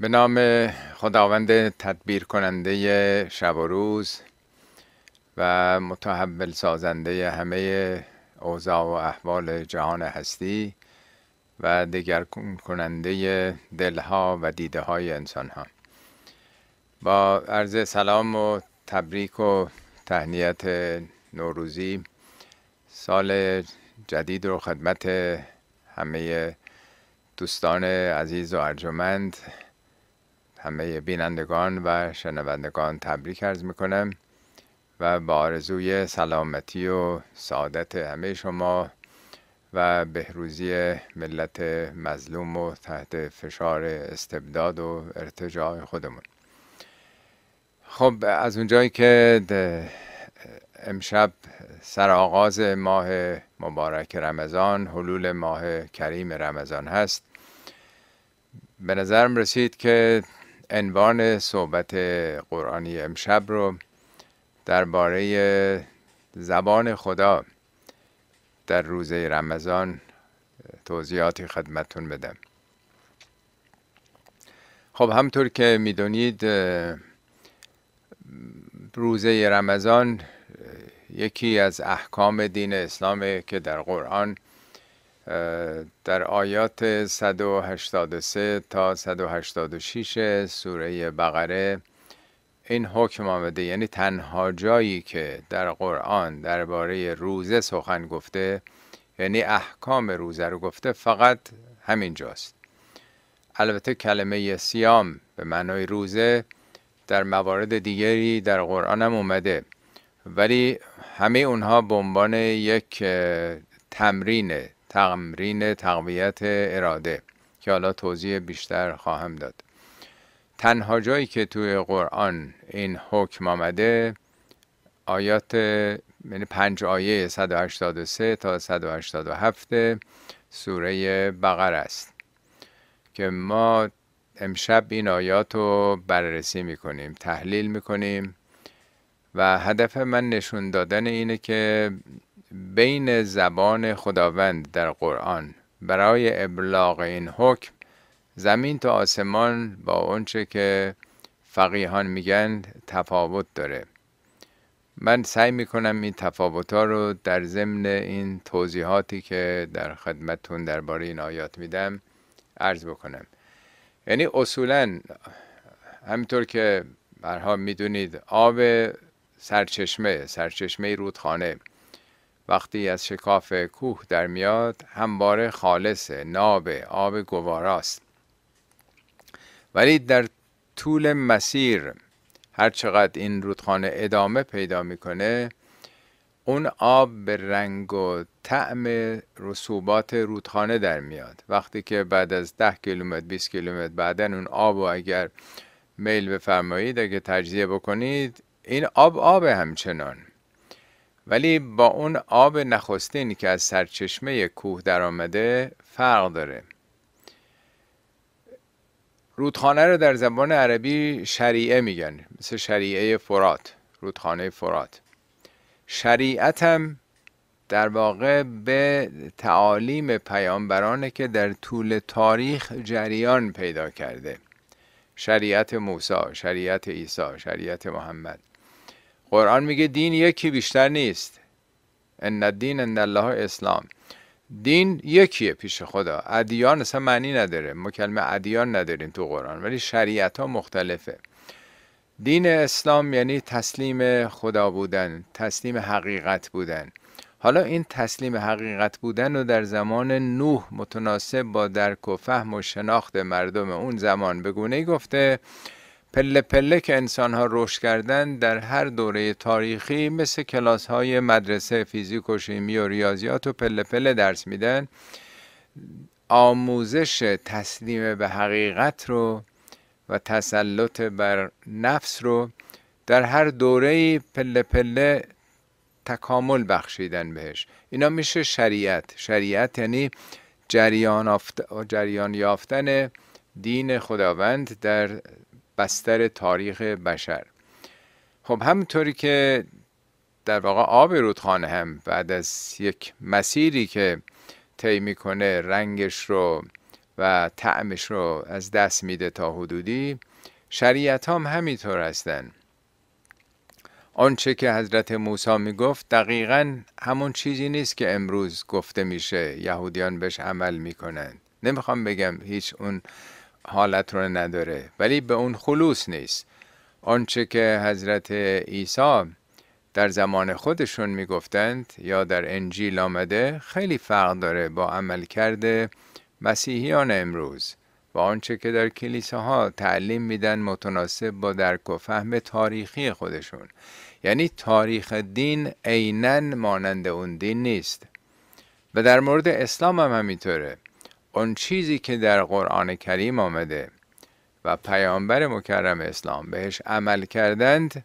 به نام خداوند تدبیر کننده شب و روز و متحول سازنده همه اوضاع و احوال جهان هستی و دیگر کننده دلها و دیده های انسان ها با عرض سلام و تبریک و تهنیت نوروزی سال جدید رو خدمت همه دوستان عزیز و ارجمند همه بینندگان و شنوندگان تبریک عرض میکنم و با آرزوی سلامتی و سعادت همه شما و بهروزی ملت مظلوم و تحت فشار استبداد و ارتجاع خودمون خب از اونجایی که امشب سر آغاز ماه مبارک رمضان حلول ماه کریم رمضان هست به نظرم رسید که عنوان صحبت قرآنی امشب رو درباره زبان خدا در روزه رمضان توضیحاتی خدمتون بدم خب همطور که میدونید روزه رمضان یکی از احکام دین اسلامه که در قرآن در آیات 183 تا 186 سوره بقره این حکم آمده یعنی تنها جایی که در قرآن درباره روزه سخن گفته یعنی احکام روزه رو گفته فقط همین جاست البته کلمه سیام به معنای روزه در موارد دیگری در قرآن هم اومده ولی همه اونها به عنوان یک تمرینه تمرین تقویت اراده که حالا توضیح بیشتر خواهم داد تنها جایی که توی قرآن این حکم آمده آیات یعنی پنج آیه 183 تا 187 سوره بقره است که ما امشب این آیات رو بررسی میکنیم تحلیل میکنیم و هدف من نشون دادن اینه که بین زبان خداوند در قرآن برای ابلاغ این حکم زمین تا آسمان با اونچه که فقیهان میگن تفاوت داره من سعی میکنم این تفاوت ها رو در ضمن این توضیحاتی که در خدمتتون درباره این آیات میدم عرض بکنم یعنی اصولا همینطور که برها میدونید آب سرچشمه سرچشمه رودخانه وقتی از شکاف کوه در میاد همواره خالص ناب آب گواراست ولی در طول مسیر هرچقدر این رودخانه ادامه پیدا میکنه اون آب به رنگ و طعم رسوبات رودخانه در میاد وقتی که بعد از 10 کیلومتر 20 کیلومتر بعدا اون آب و اگر میل بفرمایید اگه تجزیه بکنید این آب آب همچنان ولی با اون آب نخستین که از سرچشمه کوه در آمده فرق داره رودخانه رو در زبان عربی شریعه میگن مثل شریعه فرات رودخانه فرات شریعت هم در واقع به تعالیم پیامبرانه که در طول تاریخ جریان پیدا کرده شریعت موسی شریعت عیسی شریعت محمد قرآن میگه دین یکی بیشتر نیست ان دین عند الله اسلام دین یکیه پیش خدا ادیان اصلا معنی نداره ما کلمه ادیان نداریم تو قرآن ولی شریعت ها مختلفه دین اسلام یعنی تسلیم خدا بودن تسلیم حقیقت بودن حالا این تسلیم حقیقت بودن رو در زمان نوح متناسب با درک و فهم و شناخت مردم اون زمان به گونه گفته پله پله که انسان ها رشد کردن در هر دوره تاریخی مثل کلاس های مدرسه فیزیک و شیمی و ریاضیات و پله پله درس میدن آموزش تسلیم به حقیقت رو و تسلط بر نفس رو در هر دوره پله پله تکامل بخشیدن بهش اینا میشه شریعت شریعت یعنی جریان, جریان یافتن دین خداوند در بستر تاریخ بشر خب همونطوری که در واقع آب رودخانه هم بعد از یک مسیری که طی میکنه رنگش رو و طعمش رو از دست میده تا حدودی شریعت هم همینطور هستن آنچه که حضرت موسی میگفت دقیقا همون چیزی نیست که امروز گفته میشه یهودیان بهش عمل میکنن نمیخوام بگم هیچ اون حالت رو نداره ولی به اون خلوص نیست آنچه که حضرت عیسی در زمان خودشون میگفتند یا در انجیل آمده خیلی فرق داره با عمل کرده مسیحیان امروز و آنچه که در کلیساها تعلیم میدن متناسب با درک و فهم تاریخی خودشون یعنی تاریخ دین عینا مانند اون دین نیست و در مورد اسلام هم همینطوره اون چیزی که در قرآن کریم آمده و پیامبر مکرم اسلام بهش عمل کردند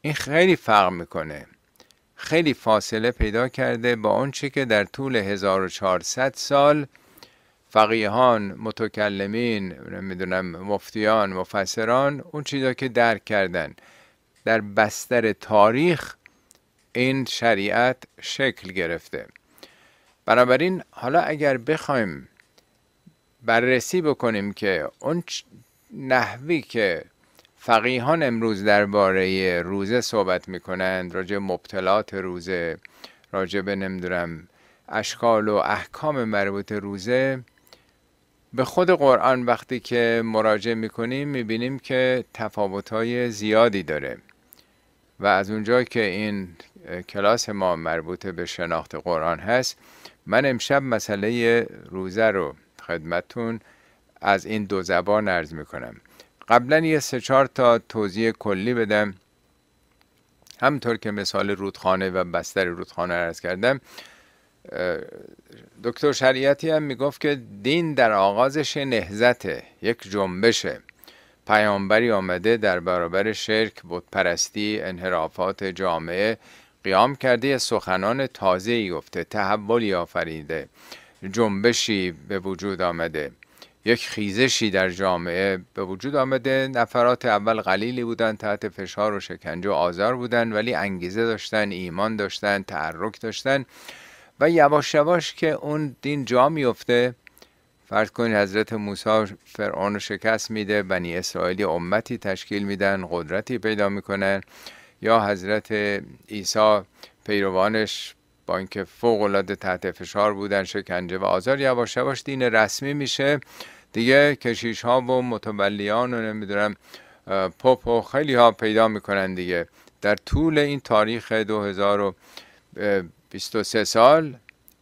این خیلی فرق میکنه خیلی فاصله پیدا کرده با چی که در طول 1400 سال فقیهان متکلمین نمیدونم مفتیان مفسران اون چیزا که درک کردن در بستر تاریخ این شریعت شکل گرفته بنابراین حالا اگر بخوایم بررسی بکنیم که اون نحوی که فقیهان امروز درباره روزه صحبت میکنند راجع مبتلات روزه راجع به نمیدونم اشکال و احکام مربوط روزه به خود قرآن وقتی که مراجعه میکنیم میبینیم که تفاوتهای زیادی داره و از اونجا که این کلاس ما مربوط به شناخت قرآن هست من امشب مسئله روزه رو خدمتون از این دو زبان عرض میکنم قبلا یه سه چهار تا توضیح کلی بدم همطور که مثال رودخانه و بستر رودخانه عرض کردم دکتر شریعتی هم میگفت که دین در آغازش نهزته یک جنبشه پیامبری آمده در برابر شرک بتپرستی انحرافات جامعه قیام کرده سخنان تازه گفته تحولی آفریده جنبشی به وجود آمده یک خیزشی در جامعه به وجود آمده نفرات اول قلیلی بودند تحت فشار و شکنجه و آزار بودند ولی انگیزه داشتن ایمان داشتن تحرک داشتن و یواش یواش که اون دین جا میفته فرض کنید حضرت موسی فرعون رو شکست میده بنی اسرائیلی امتی تشکیل میدن قدرتی پیدا میکنن یا حضرت عیسی پیروانش با اینکه فوق العاده تحت فشار بودن شکنجه و آزار یواش یواش دین رسمی میشه دیگه کشیش ها و متولیان و نمیدونم پاپ و خیلی ها پیدا میکنن دیگه در طول این تاریخ 2023 سال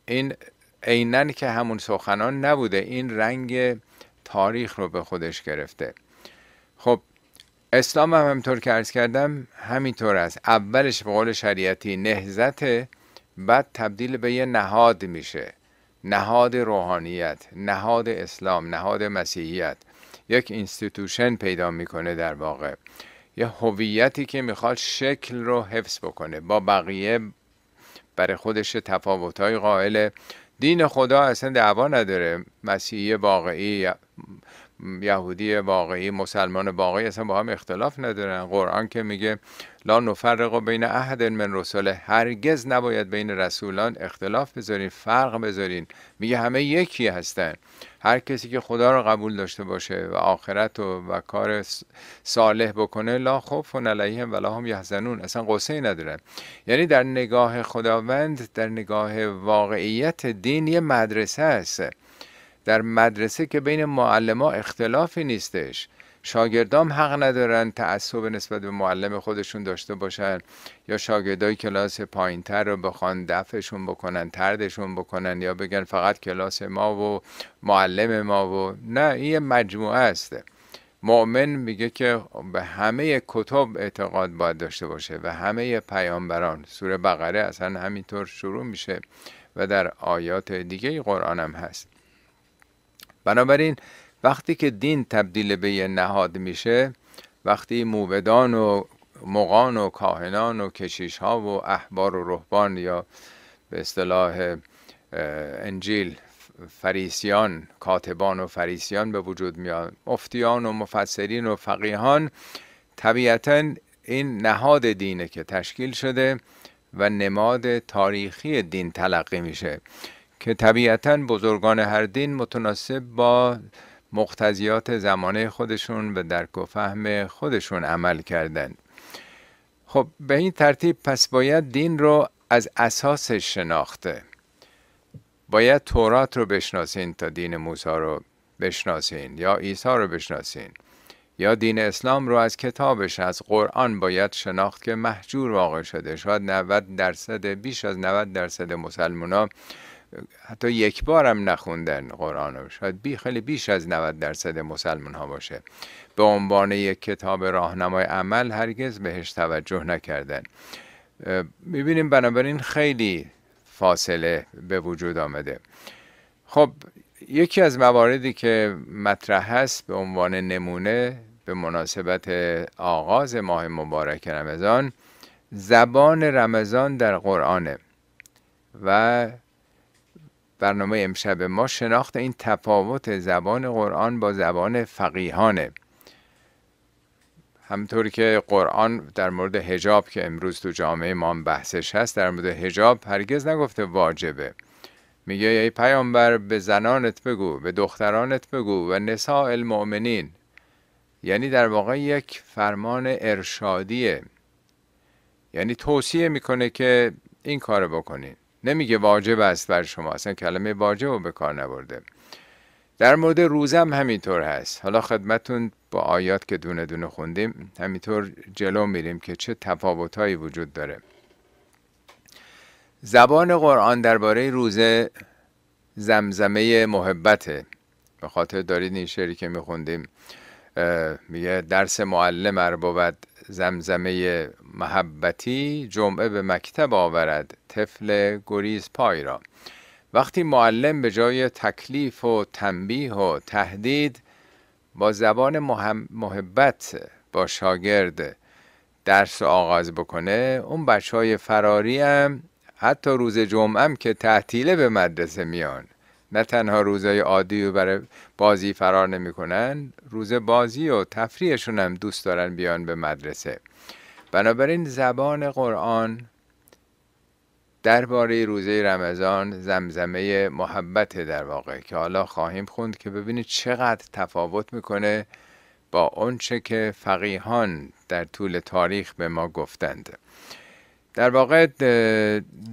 این عینن که همون سخنان نبوده این رنگ تاریخ رو به خودش گرفته خب اسلام هم همینطور که ارز کردم همینطور است اولش به قول شریعتی نهزته بعد تبدیل به یه نهاد میشه نهاد روحانیت نهاد اسلام نهاد مسیحیت یک اینستیتوشن پیدا میکنه در واقع یه هویتی که میخواد شکل رو حفظ بکنه با بقیه برای خودش تفاوتهای قائل دین خدا اصلا دعوا نداره مسیحی واقعی یهودی واقعی مسلمان واقعی اصلا با هم اختلاف ندارن قرآن که میگه لا نفرق بین احد من رسوله هرگز نباید بین رسولان اختلاف بذارین فرق بذارین میگه همه یکی هستن هر کسی که خدا رو قبول داشته باشه و آخرت و, و کار صالح بکنه لا خوف و علیهم ولا هم یحزنون اصلا قصه ندارن یعنی در نگاه خداوند در نگاه واقعیت دین یه مدرسه است در مدرسه که بین ها اختلافی نیستش شاگردام حق ندارن تعصب نسبت به معلم خودشون داشته باشن یا شاگردای کلاس پایینتر رو بخوان دفعشون بکنن تردشون بکنن یا بگن فقط کلاس ما و معلم ما و نه این یه مجموعه است مؤمن میگه که به همه کتب اعتقاد باید داشته باشه و همه پیامبران سوره بقره اصلا همینطور شروع میشه و در آیات دیگه قرآن هم هست بنابراین وقتی که دین تبدیل به یه نهاد میشه وقتی موبدان و مقان و کاهنان و کشیش ها و احبار و رهبان یا به اصطلاح انجیل فریسیان کاتبان و فریسیان به وجود میاد مفتیان و مفسرین و فقیهان طبیعتا این نهاد دینه که تشکیل شده و نماد تاریخی دین تلقی میشه که طبیعتا بزرگان هر دین متناسب با مقتضیات زمانه خودشون و درک و فهم خودشون عمل کردند خب به این ترتیب پس باید دین رو از اساسش شناخته باید تورات رو بشناسین تا دین موسی رو بشناسین یا عیسی رو بشناسین یا دین اسلام رو از کتابش از قرآن باید شناخت که محجور واقع شده شاید 90 درصد بیش از 90 درصد مسلمان ها حتی یک بار هم نخوندن قرآن رو شاید بی خیلی بیش از 90 درصد مسلمان ها باشه به عنوان یک کتاب راهنمای عمل هرگز بهش توجه نکردن میبینیم بنابراین خیلی فاصله به وجود آمده خب یکی از مواردی که مطرح هست به عنوان نمونه به مناسبت آغاز ماه مبارک رمضان زبان رمضان در قرآنه و برنامه امشب ما شناخت این تفاوت زبان قرآن با زبان فقیهانه همطور که قرآن در مورد هجاب که امروز تو جامعه ما بحثش هست در مورد هجاب هرگز نگفته واجبه میگه ای پیامبر به زنانت بگو به دخترانت بگو و نساء المؤمنین یعنی در واقع یک فرمان ارشادیه یعنی توصیه میکنه که این کار بکنین نمیگه واجب است بر شما اصلا کلمه واجب رو به کار نبرده در مورد روزم همینطور هست حالا خدمتون با آیات که دونه دونه خوندیم همینطور جلو میریم که چه تفاوتهایی وجود داره زبان قرآن درباره روزه زمزمه محبته به خاطر دارید این شعری که میخوندیم میگه درس معلم ار بود زمزمه محبتی جمعه به مکتب آورد طفل گریز پای را وقتی معلم به جای تکلیف و تنبیه و تهدید با زبان محبت با شاگرد درس آغاز بکنه اون بچه های فراری هم حتی روز جمعه هم که تعطیله به مدرسه میان نه تنها روزای عادی رو برای بازی فرار نمیکنن روز بازی و تفریحشون هم دوست دارن بیان به مدرسه بنابراین زبان قرآن درباره روزه رمضان زمزمه محبت در واقع که حالا خواهیم خوند که ببینید چقدر تفاوت میکنه با اونچه که فقیهان در طول تاریخ به ما گفتند در واقع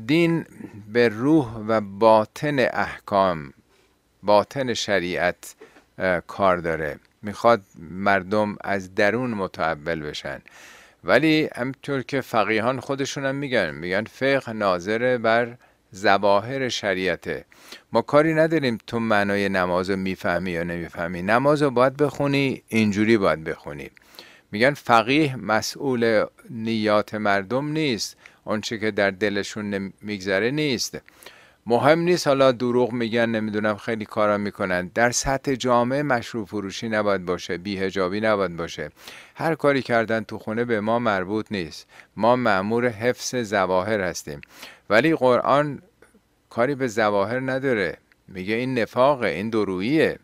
دین به روح و باطن احکام باطن شریعت کار داره میخواد مردم از درون متعبل بشن ولی همطور که فقیهان خودشون هم میگن میگن فقه ناظره بر زواهر شریعته ما کاری نداریم تو معنای نماز رو میفهمی یا نمیفهمی نماز رو باید بخونی اینجوری باید بخونی میگن فقیه مسئول نیات مردم نیست آنچه که در دلشون میگذره نیست مهم نیست حالا دروغ میگن نمیدونم خیلی کارا میکنن در سطح جامعه مشروع فروشی نباید باشه بیهجابی نباید باشه هر کاری کردن تو خونه به ما مربوط نیست ما معمور حفظ زواهر هستیم ولی قرآن کاری به زواهر نداره میگه این نفاقه این دروییه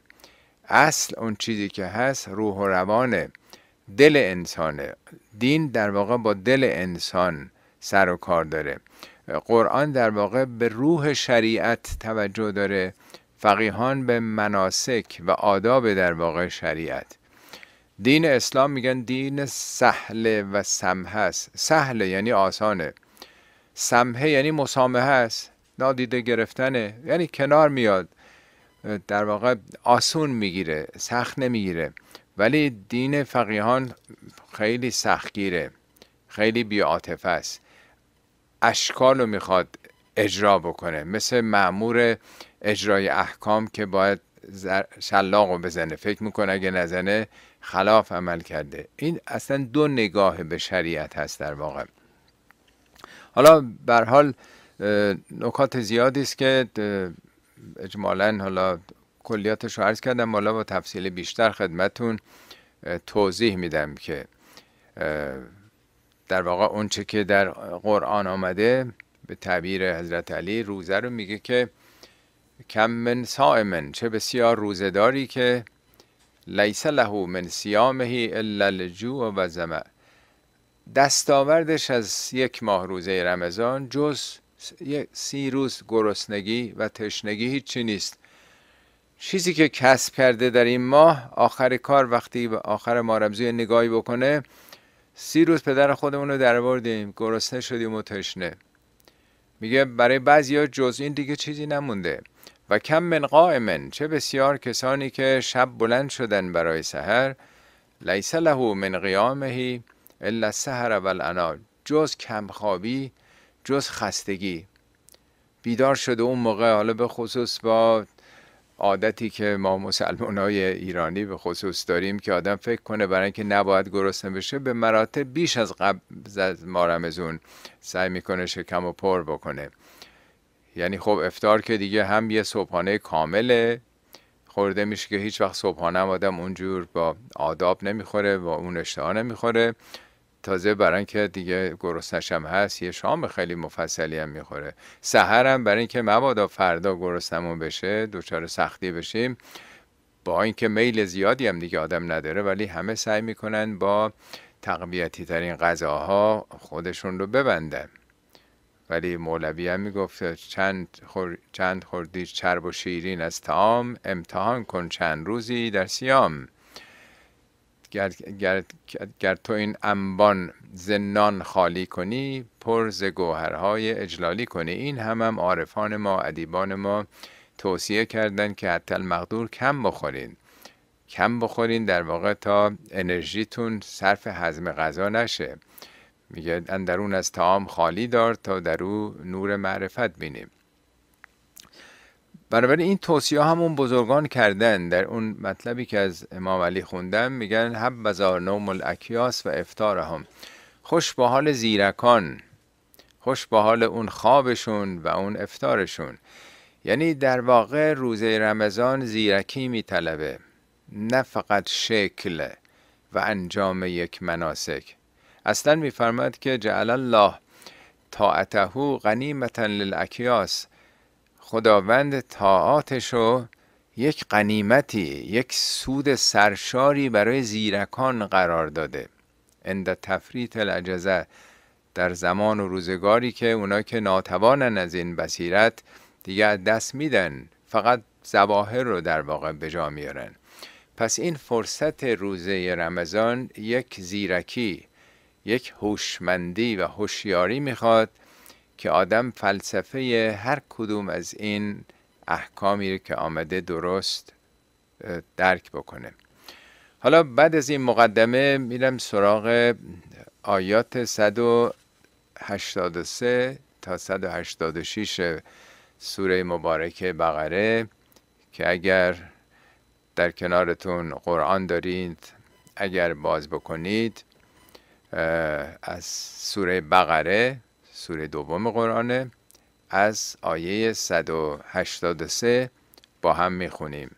اصل اون چیزی که هست روح و روانه دل انسانه دین در واقع با دل انسان سر و کار داره قرآن در واقع به روح شریعت توجه داره فقیهان به مناسک و آداب در واقع شریعت دین اسلام میگن دین سهل و سمه است سهل یعنی آسانه سمه یعنی مسامحه است نادیده گرفتنه یعنی کنار میاد در واقع آسون میگیره سخت نمیگیره ولی دین فقیهان خیلی سختگیره خیلی بیعاطفه است اشکال رو میخواد اجرا بکنه مثل معمور اجرای احکام که باید شلاق رو بزنه فکر میکنه اگه نزنه خلاف عمل کرده این اصلا دو نگاه به شریعت هست در واقع حالا بر حال نکات زیادی است که اجمالا حالا کلیاتش رو عرض کردم حالا با تفصیل بیشتر خدمتون توضیح میدم که در واقع اونچه که در قرآن آمده به تعبیر حضرت علی روزه رو میگه که کم من سائمن چه بسیار روزداری که لیس له من سیامه الا الجوع و زمع دستاوردش از یک ماه روزه رمضان جز سی روز گرسنگی و تشنگی هیچی نیست چیزی که کسب کرده در این ماه آخر کار وقتی به آخر ماه نگاهی بکنه سی روز پدر خودمون رو درآوردیم گرسنه شدیم و تشنه میگه برای بعضی ها جز این دیگه چیزی نمونده و کم من قائمن چه بسیار کسانی که شب بلند شدن برای سهر، لیس له من قیامهی الا سهر و الانا جز کمخوابی جز خستگی بیدار شده اون موقع حالا به خصوص با عادتی که ما های ایرانی به خصوص داریم که آدم فکر کنه برای اینکه نباید گرسنه بشه به مراتب بیش از قبل از مارمزون سعی میکنه شکم و پر بکنه یعنی خب افتار که دیگه هم یه صبحانه کامله خورده میشه که هیچ وقت صبحانه آدم اونجور با آداب نمیخوره با اون اشتها نمیخوره تازه برای که دیگه گرسنش هم هست یه شام خیلی مفصلی هم میخوره سحرم برای اینکه مبادا فردا گرسنمون بشه دوچار سختی بشیم با اینکه میل زیادی هم دیگه آدم نداره ولی همه سعی میکنن با تقویتی ترین غذاها خودشون رو ببندن ولی مولوی هم میگفت چند, خور... چند خوردی چرب و شیرین از تام امتحان کن چند روزی در سیام گر, تو این انبان زنان خالی کنی پر ز گوهرهای اجلالی کنی این هم هم عارفان ما ادیبان ما توصیه کردن که حتی المقدور کم بخورین کم بخورین در واقع تا انرژیتون صرف هضم غذا نشه میگه اندرون از تعام خالی دار تا در او نور معرفت بینیم بنابراین این توصیه همون بزرگان کردن در اون مطلبی که از امام علی خوندم میگن هم بزار نوم الاکیاس و افتار هم خوش به حال زیرکان خوش به حال اون خوابشون و اون افتارشون یعنی در واقع روزه رمضان زیرکی میطلبه نه فقط شکل و انجام یک مناسک اصلا میفرماد که جعل الله طاعته غنیمتا للاکیاس خداوند تاعاتش رو یک قنیمتی یک سود سرشاری برای زیرکان قرار داده اند تفریط العجزه در زمان و روزگاری که اونا که ناتوانن از این بصیرت دیگه دست میدن فقط زواهر رو در واقع به جا میارن پس این فرصت روزه رمضان یک زیرکی یک هوشمندی و هوشیاری میخواد که آدم فلسفه هر کدوم از این احکامی که آمده درست درک بکنه حالا بعد از این مقدمه میرم سراغ آیات 183 تا 186 سوره مبارکه بقره که اگر در کنارتون قرآن دارید اگر باز بکنید از سوره بقره سوره دوم قرانه از آیه 183 با هم میخونیم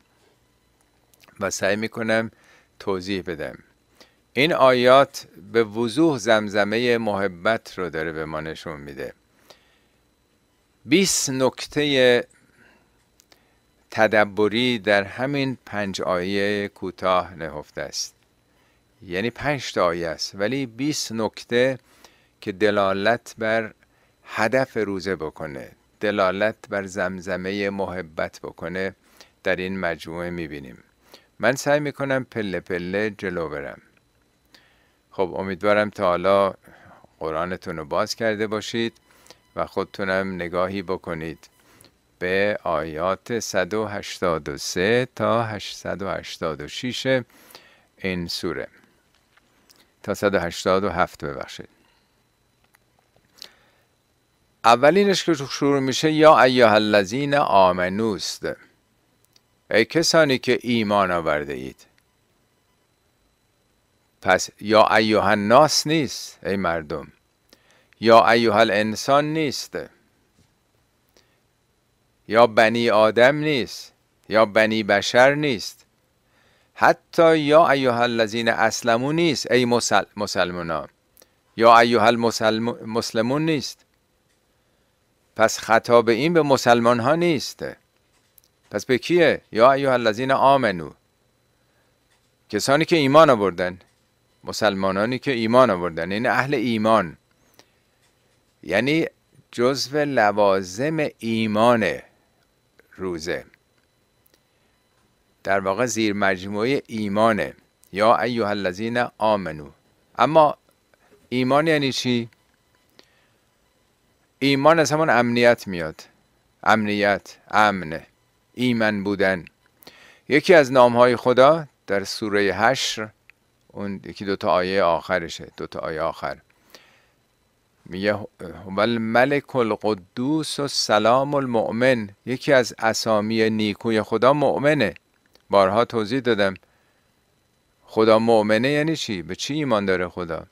و سعی میکنم توضیح بدم این آیات به وضوح زمزمه محبت رو داره به ما نشون میده 20 نکته تدبری در همین پنج آیه کوتاه نهفته است یعنی پنج تا آیه است ولی 20 نکته که دلالت بر هدف روزه بکنه دلالت بر زمزمه محبت بکنه در این مجموعه میبینیم من سعی میکنم پله پله جلو برم خب امیدوارم تا حالا قرآنتون رو باز کرده باشید و خودتونم نگاهی بکنید به آیات 183 تا 886 این سوره تا 187 ببخشید اولینش که شروع میشه یا ایها الذین آمنوست ای کسانی که ایمان آورده اید پس یا ایها الناس نیست ای مردم یا ایها الانسان نیست یا بنی آدم نیست یا بنی بشر نیست حتی یا ایها الذین اسلمو نیست ای مسل... یا ایها المسلمون نیست پس خطاب این به مسلمان ها نیست پس به کیه یا ایوه الذین آمنو کسانی که ایمان آوردن مسلمانانی که ایمان آوردن این یعنی اهل ایمان یعنی جزو لوازم ایمان روزه در واقع زیر مجموعه ایمانه یا ایوه الذین آمنو اما ایمان یعنی چی ایمان از همون امنیت میاد امنیت امن ایمن بودن یکی از نامهای خدا در سوره هشر اون یکی دوتا آیه آخرشه دوتا آیه آخر میگه ول ملک القدوس و سلام المؤمن یکی از اسامی نیکوی خدا مؤمنه بارها توضیح دادم خدا مؤمنه یعنی چی؟ به چی ایمان داره خدا؟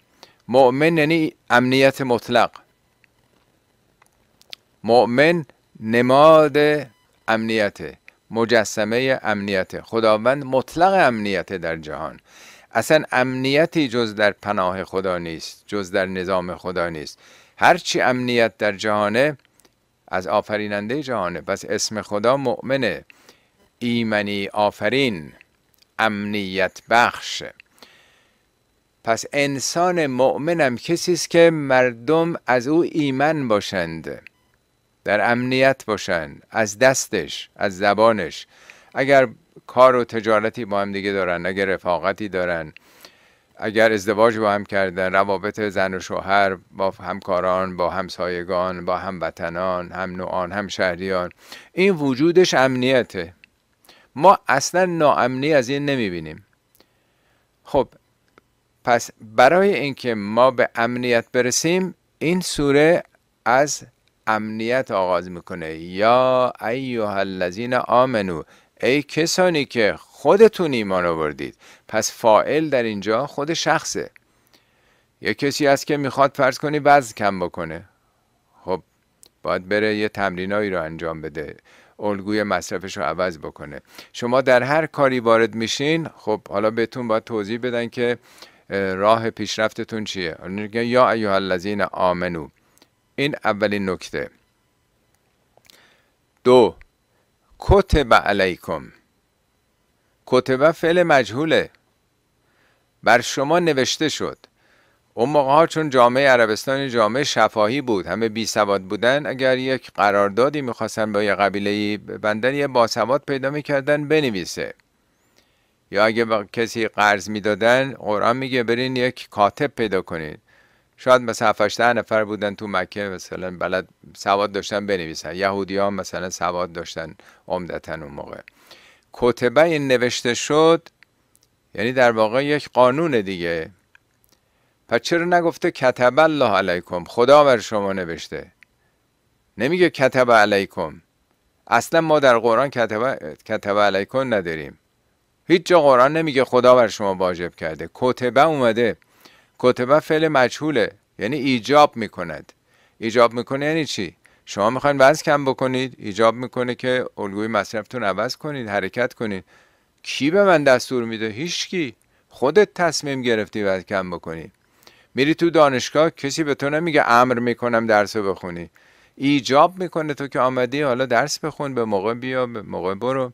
مؤمن یعنی امنیت مطلق مؤمن نماد امنیته مجسمه امنیته خداوند مطلق امنیته در جهان اصلا امنیتی جز در پناه خدا نیست جز در نظام خدا نیست هرچی امنیت در جهانه از آفریننده جهانه پس اسم خدا مؤمنه ایمنی آفرین امنیت بخش پس انسان مؤمنم کسی است که مردم از او ایمن باشند در امنیت باشن از دستش از زبانش اگر کار و تجارتی با هم دیگه دارن اگر رفاقتی دارن اگر ازدواج با هم کردن روابط زن و شوهر با همکاران با همسایگان با هموطنان هم نوعان هم شهریان این وجودش امنیته ما اصلا ناامنی از این نمیبینیم خب پس برای اینکه ما به امنیت برسیم این سوره از امنیت آغاز میکنه یا ایوها الذین آمنو ای کسانی که خودتون ایمان آوردید پس فائل در اینجا خود شخصه یا کسی هست که میخواد فرض کنی وزن کم بکنه خب باید بره یه تمرینایی رو انجام بده الگوی مصرفش رو عوض بکنه شما در هر کاری وارد میشین خب حالا بهتون باید توضیح بدن که راه پیشرفتتون چیه یا ایوها الذین آمنو این اولین نکته دو کتب علیکم کتبه فعل مجهوله بر شما نوشته شد اون موقع ها چون جامعه عربستان جامعه شفاهی بود همه بی سواد بودن اگر یک قراردادی میخواستن با یه قبیله بندن یه باسواد پیدا میکردن بنویسه یا اگه کسی قرض میدادن قرآن میگه برین یک کاتب پیدا کنید شاید مثلا 7 نفر بودن تو مکه مثلا بلد سواد داشتن بنویسن یهودی ها مثلا سواد داشتن عمدتا اون موقع کتبه نوشته شد یعنی در واقع یک قانون دیگه پس چرا نگفته کتب الله علیکم خدا بر شما نوشته نمیگه کتب علیکم اصلا ما در قرآن کتب, کتب علیکم نداریم هیچ جا قرآن نمیگه خدا بر شما واجب کرده کتبه اومده کتبه فعل مجهوله یعنی ایجاب میکند ایجاب میکنه یعنی چی شما میخواین وزن کم بکنید ایجاب میکنه که الگوی مصرفتون عوض کنید حرکت کنید کی به من دستور میده هیچکی خودت تصمیم گرفتی وزن کم بکنی میری تو دانشگاه کسی به تو نمیگه امر میکنم درس بخونی ایجاب میکنه تو که آمدی حالا درس بخون به موقع بیا به موقع برو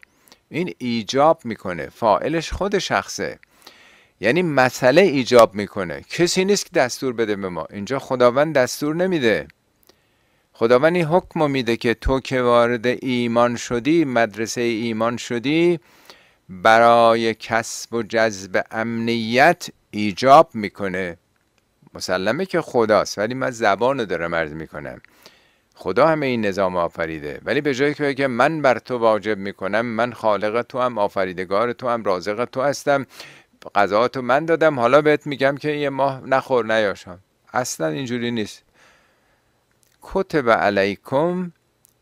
این ایجاب میکنه فائلش خود شخصه یعنی مسئله ایجاب میکنه کسی نیست که دستور بده به ما اینجا خداوند دستور نمیده خداوند این حکم میده که تو که وارد ایمان شدی مدرسه ایمان شدی برای کسب و جذب امنیت ایجاب میکنه مسلمه که خداست ولی من زبان رو دارم عرض میکنم خدا همه این نظام آفریده ولی به جایی که من بر تو واجب میکنم من خالق تو هم آفریدگار تو هم رازق تو هستم غذاهاتو من دادم حالا بهت میگم که یه ماه نخور نیاشم اصلا اینجوری نیست کتب علیکم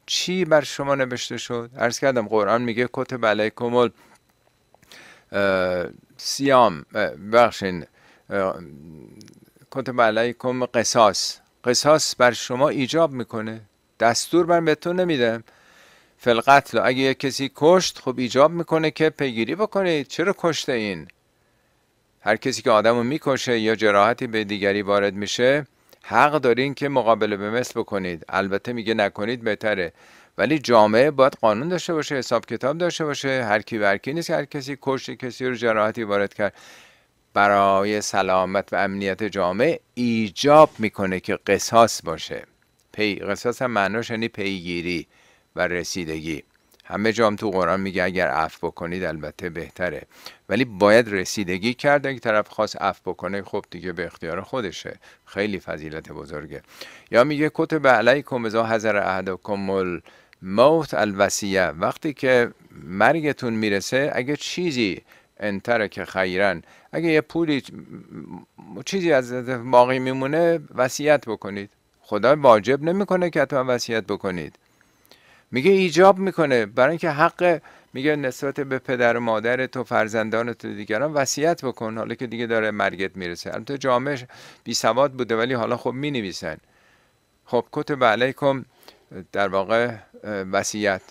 چی بر شما نوشته شد عرض کردم قرآن میگه کتب علیکم سیام بخشین کتب علیکم قصاص قصاص بر شما ایجاب میکنه دستور من بهتون نمیدم فلقتل اگه یک کسی کشت خب ایجاب میکنه که پیگیری بکنید چرا کشته این هر کسی که آدم رو میکشه یا جراحتی به دیگری وارد میشه حق دارین که مقابله به مثل بکنید البته میگه نکنید بهتره ولی جامعه باید قانون داشته باشه حساب کتاب داشته باشه هر کی برکی نیست هر کسی کشت کسی رو جراحتی وارد کرد برای سلامت و امنیت جامعه ایجاب میکنه که قصاص باشه پی قصاص هم معناش یعنی پیگیری و رسیدگی همه هم تو قرآن میگه اگر عفو بکنید البته بهتره ولی باید رسیدگی کرد اگه طرف خواست عفو بکنه خب دیگه به اختیار خودشه خیلی فضیلت بزرگه یا میگه کتب علیکم اذا حضر احدکم الموت الوسیه وقتی که مرگتون میرسه اگه چیزی انتره که خیرن اگه یه پولی چیزی از باقی میمونه وصیت بکنید خدا واجب نمیکنه که حتما وصیت بکنید میگه ایجاب میکنه برای اینکه حق میگه نسبت به پدر و مادر تو فرزندان تو دیگران وصیت بکن حالا که دیگه داره مرگت میرسه تو جامعه بی سواد بوده ولی حالا خب می نویسن خب کتب علیکم در واقع وصیت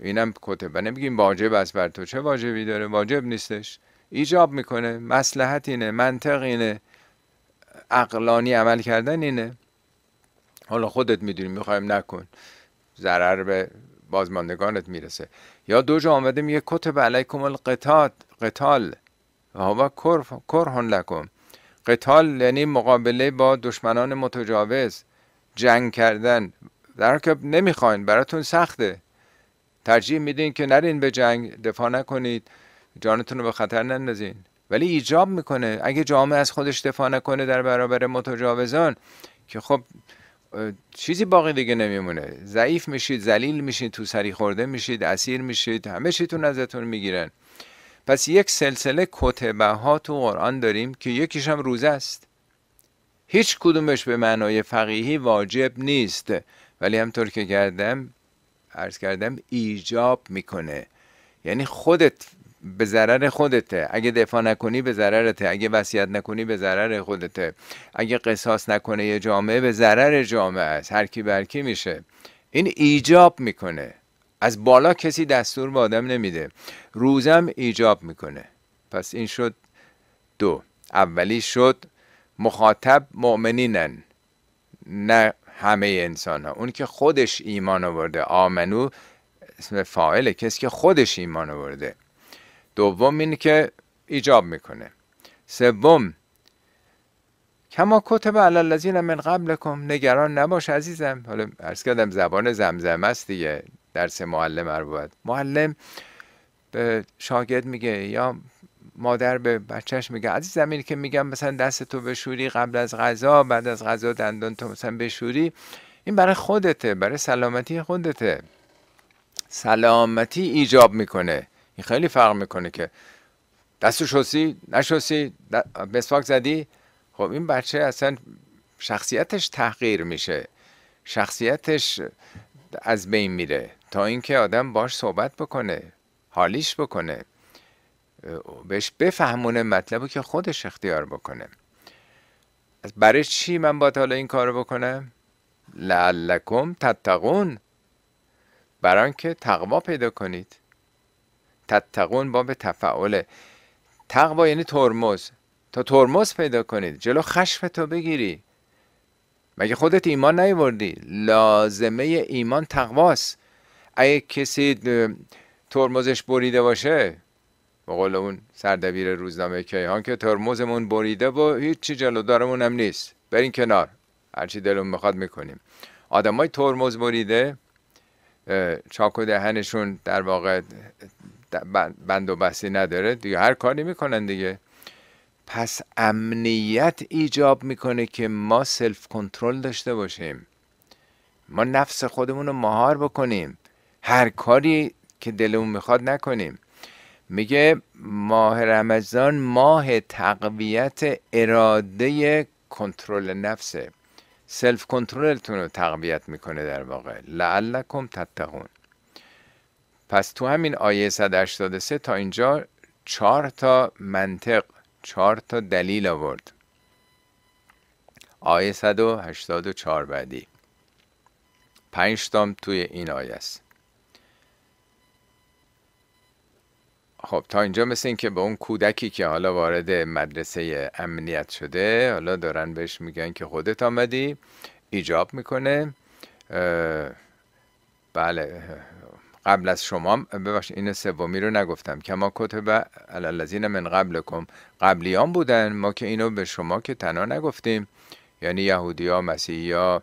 اینم کتب نمیگیم واجب است بر تو چه واجبی داره واجب نیستش ایجاب میکنه مسلحت اینه منطق اینه عقلانی عمل کردن اینه حالا خودت میدونی میخوایم نکن ضرر به بازماندگانت میرسه یا دو جا آمده میگه کتب علیکم القتال قتال و هوا کرهن لکم قتال یعنی مقابله با دشمنان متجاوز جنگ کردن در که نمیخواین براتون سخته ترجیح میدین که نرین به جنگ دفاع نکنید جانتون رو به خطر نندازین ولی ایجاب میکنه اگه جامعه از خودش دفاع نکنه در برابر متجاوزان که خب چیزی باقی دیگه نمیمونه ضعیف میشید ذلیل میشید تو سری خورده میشید اسیر میشید همه چیتون ازتون میگیرن پس یک سلسله کتبه ها تو قرآن داریم که یکیش هم روزه است هیچ کدومش به معنای فقیهی واجب نیست ولی همطور که کردم عرض کردم ایجاب میکنه یعنی خودت به ضرر خودته اگه دفاع نکنی به ضررته اگه وصیت نکنی به ضرر خودته اگه قصاص نکنه یه جامعه به ضرر جامعه است هر کی برکی میشه این ایجاب میکنه از بالا کسی دستور به آدم نمیده روزم ایجاب میکنه پس این شد دو اولی شد مخاطب مؤمنینن نه همه انسان ها اون که خودش ایمان آورده آمنو اسم فاعل کسی که خودش ایمان آورده دوم اینه که ایجاب میکنه سوم کما کتب علی الذین من قبلکم نگران نباش عزیزم حالا ارز کردم زبان زمزم است دیگه درس معلم بود معلم به شاگرد میگه یا مادر به بچهش میگه عزیزم اینی که میگم مثلا دست تو بشوری قبل از غذا بعد از غذا دندان تو مثلا بشوری این برای خودته برای سلامتی خودته سلامتی ایجاب میکنه این خیلی فرق میکنه که دستو شستی نشستی مسواک زدی خب این بچه اصلا شخصیتش تغییر میشه شخصیتش از بین میره تا اینکه آدم باش صحبت بکنه حالیش بکنه بهش بفهمونه مطلب که خودش اختیار بکنه برای چی من باید حالا این کارو بکنم لعلکم تتقون برای که تقوا پیدا کنید تتقون باب تفعله تقوا یعنی ترمز تا ترمز پیدا کنید جلو تو بگیری مگه خودت ایمان نیوردی لازمه ایمان تقواست اگه کسی ترمزش بریده باشه به قول اون سردبیر روزنامه کیهان که ترمزمون بریده و هیچی جلودارمون هم نیست برین کنار چی دلون میخواد میکنیم آدمای ترمز بریده چاک و دهنشون در واقع بند و بستی نداره دیگه هر کاری میکنن دیگه پس امنیت ایجاب میکنه که ما سلف کنترل داشته باشیم ما نفس خودمون رو مهار بکنیم هر کاری که دلمون میخواد نکنیم میگه ماه رمضان ماه تقویت اراده کنترل نفسه سلف کنترلتون رو تقویت میکنه در واقع لعلکم تتقون پس تو همین آیه 183 تا اینجا چهار تا منطق چهار تا دلیل آورد آیه 184 بعدی پنج تام توی این آیه است خب تا اینجا مثل این که به اون کودکی که حالا وارد مدرسه امنیت شده حالا دارن بهش میگن که خودت آمدی ایجاب میکنه بله قبل از شما ببخشید این سومی رو نگفتم کما کتب الذین من قبلکم قبلیان بودن ما که اینو به شما که تنها نگفتیم یعنی یهودیا مسیحیا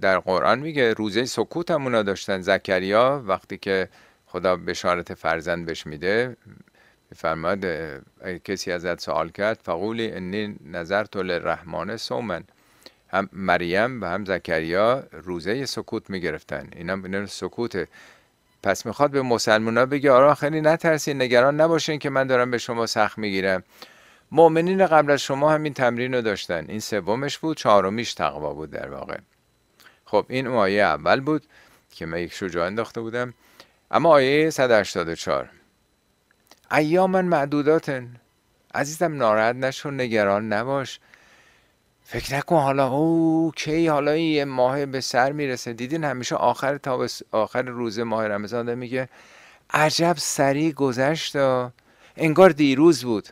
در قرآن میگه روزه سکوت هم اونا داشتن زکریا وقتی که خدا بشارت فرزند بهش میده میفرماد کسی ازت سوال کرد فقولی انی نظر تو لرحمان سومن هم مریم و هم زکریا روزه سکوت میگرفتن اینا سکوت پس میخواد به مسلمان ها بگه آره خیلی نترسین نگران نباشین که من دارم به شما سخت میگیرم مؤمنین قبل از شما همین تمرین رو داشتن این سومش بود چهارمیش تقوا بود در واقع خب این آیه اول بود که من یک شجاع انداخته بودم اما آیه 184 من معدوداتن عزیزم ناراحت نشو نگران نباش فکر نکن حالا او کی حالا یه ماه به سر میرسه دیدین همیشه آخر تا آخر روز ماه رمضان میگه عجب سریع گذشت انگار دیروز بود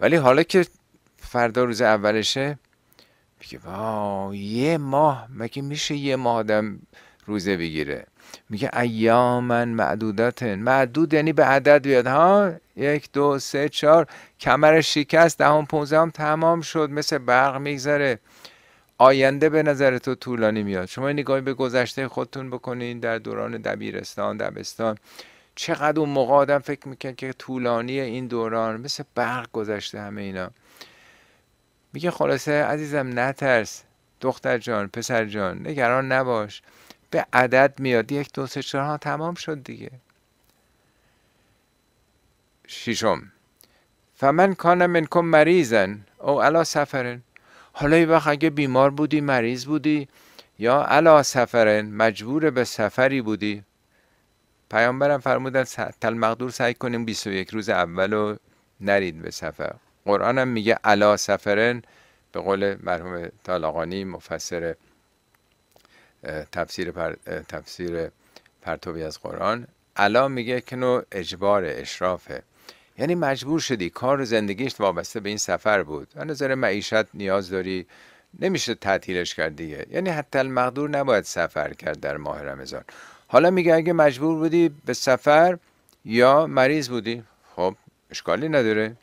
ولی حالا که فردا روز اولشه میگه وا یه ماه مگه میشه یه ماه آدم روزه بگیره میگه ایامن معدوداتن معدود یعنی به عدد بیاد ها یک دو سه چهار کمر شکست دهم هم تمام شد مثل برق میگذره آینده به نظر تو طولانی میاد شما نگاهی به گذشته خودتون بکنین در دوران دبیرستان دبستان چقدر اون موقع آدم فکر میکرد که طولانی این دوران مثل برق گذشته همه اینا میگه خلاصه عزیزم نترس دختر جان پسر جان نگران نباش به عدد میاد یک دو سه چهار تمام شد دیگه ششم فمن کان منکم مریضن او علا سفرن حالا یه وقت اگه بیمار بودی مریض بودی یا علا سفرن مجبور به سفری بودی پیامبرم فرمودن تل مقدور سعی کنیم 21 روز اول نرید به سفر قرآنم میگه علا سفرن به قول مرحوم طالاقانی مفسر تفسیر, پر، تفسیر پرتوبی از قرآن علا میگه که نوع اجبار اشرافه یعنی مجبور شدی کار زندگیش وابسته به این سفر بود از نظر معیشت نیاز داری نمیشه تعطیلش کرد دیگه یعنی حتی المقدور نباید سفر کرد در ماه رمضان حالا میگه اگه مجبور بودی به سفر یا مریض بودی خب اشکالی نداره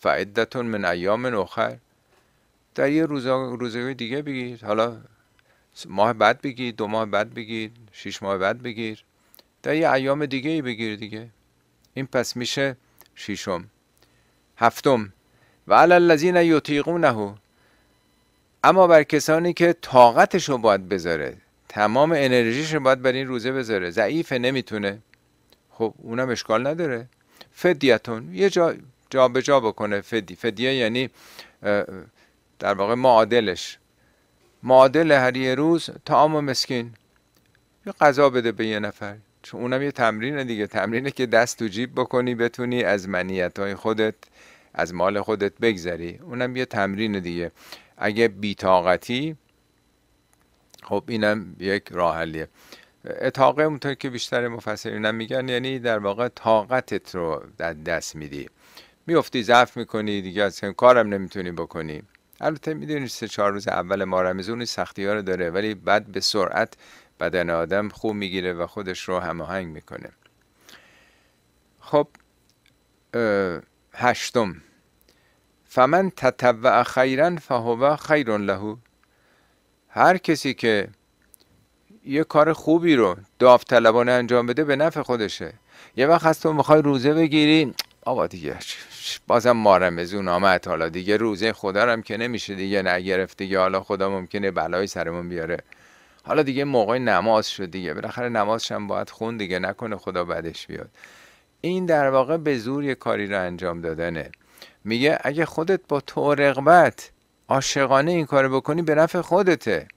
فعدتون من ایام اخر در یه روزا دیگه بگید حالا ماه بعد بگید دو ماه بعد بگیر شش ماه بعد بگیر در یه ایام دیگه بگیر دیگه این پس میشه ششم هفتم و علی الذین یطیقونه اما بر کسانی که طاقتش رو باید بذاره تمام انرژیش رو باید بر این روزه بذاره ضعیفه نمیتونه خب اونم اشکال نداره فدیتون یه جا جا به جا بکنه فدی فدیه یعنی در واقع معادلش معادل هر یه روز طعام و مسکین یه غذا بده به یه نفر چون اونم یه تمرینه دیگه تمرینه که دست تو جیب بکنی بتونی از منیت خودت از مال خودت بگذری اونم یه تمرین دیگه اگه بیتاقتی خب اینم یک راه حلیه اتاقه اونطور که بیشتر مفسرینم میگن یعنی در واقع طاقتت رو در دست میدی میفتی ضعف میکنی دیگه از کارم نمیتونی بکنی البته میدونی سه چهار روز اول ما رمزون سختی ها رو داره ولی بعد به سرعت بدن آدم خو میگیره و خودش رو هماهنگ میکنه خب هشتم فمن تتوع خیرا فهو خیر له هر کسی که یه کار خوبی رو داوطلبانه انجام بده به نفع خودشه یه وقت از تو میخوای روزه بگیری آبا دیگه بازم اون آمد حالا دیگه روزه خدا هم که نمیشه دیگه نگرفت دیگه حالا خدا ممکنه بلای سرمون بیاره حالا دیگه موقع نماز شد دیگه بالاخره نمازش هم باید خون دیگه نکنه خدا بعدش بیاد این در واقع به زور یه کاری رو انجام دادنه میگه اگه خودت با تو رغبت عاشقانه این کار بکنی به نفع خودته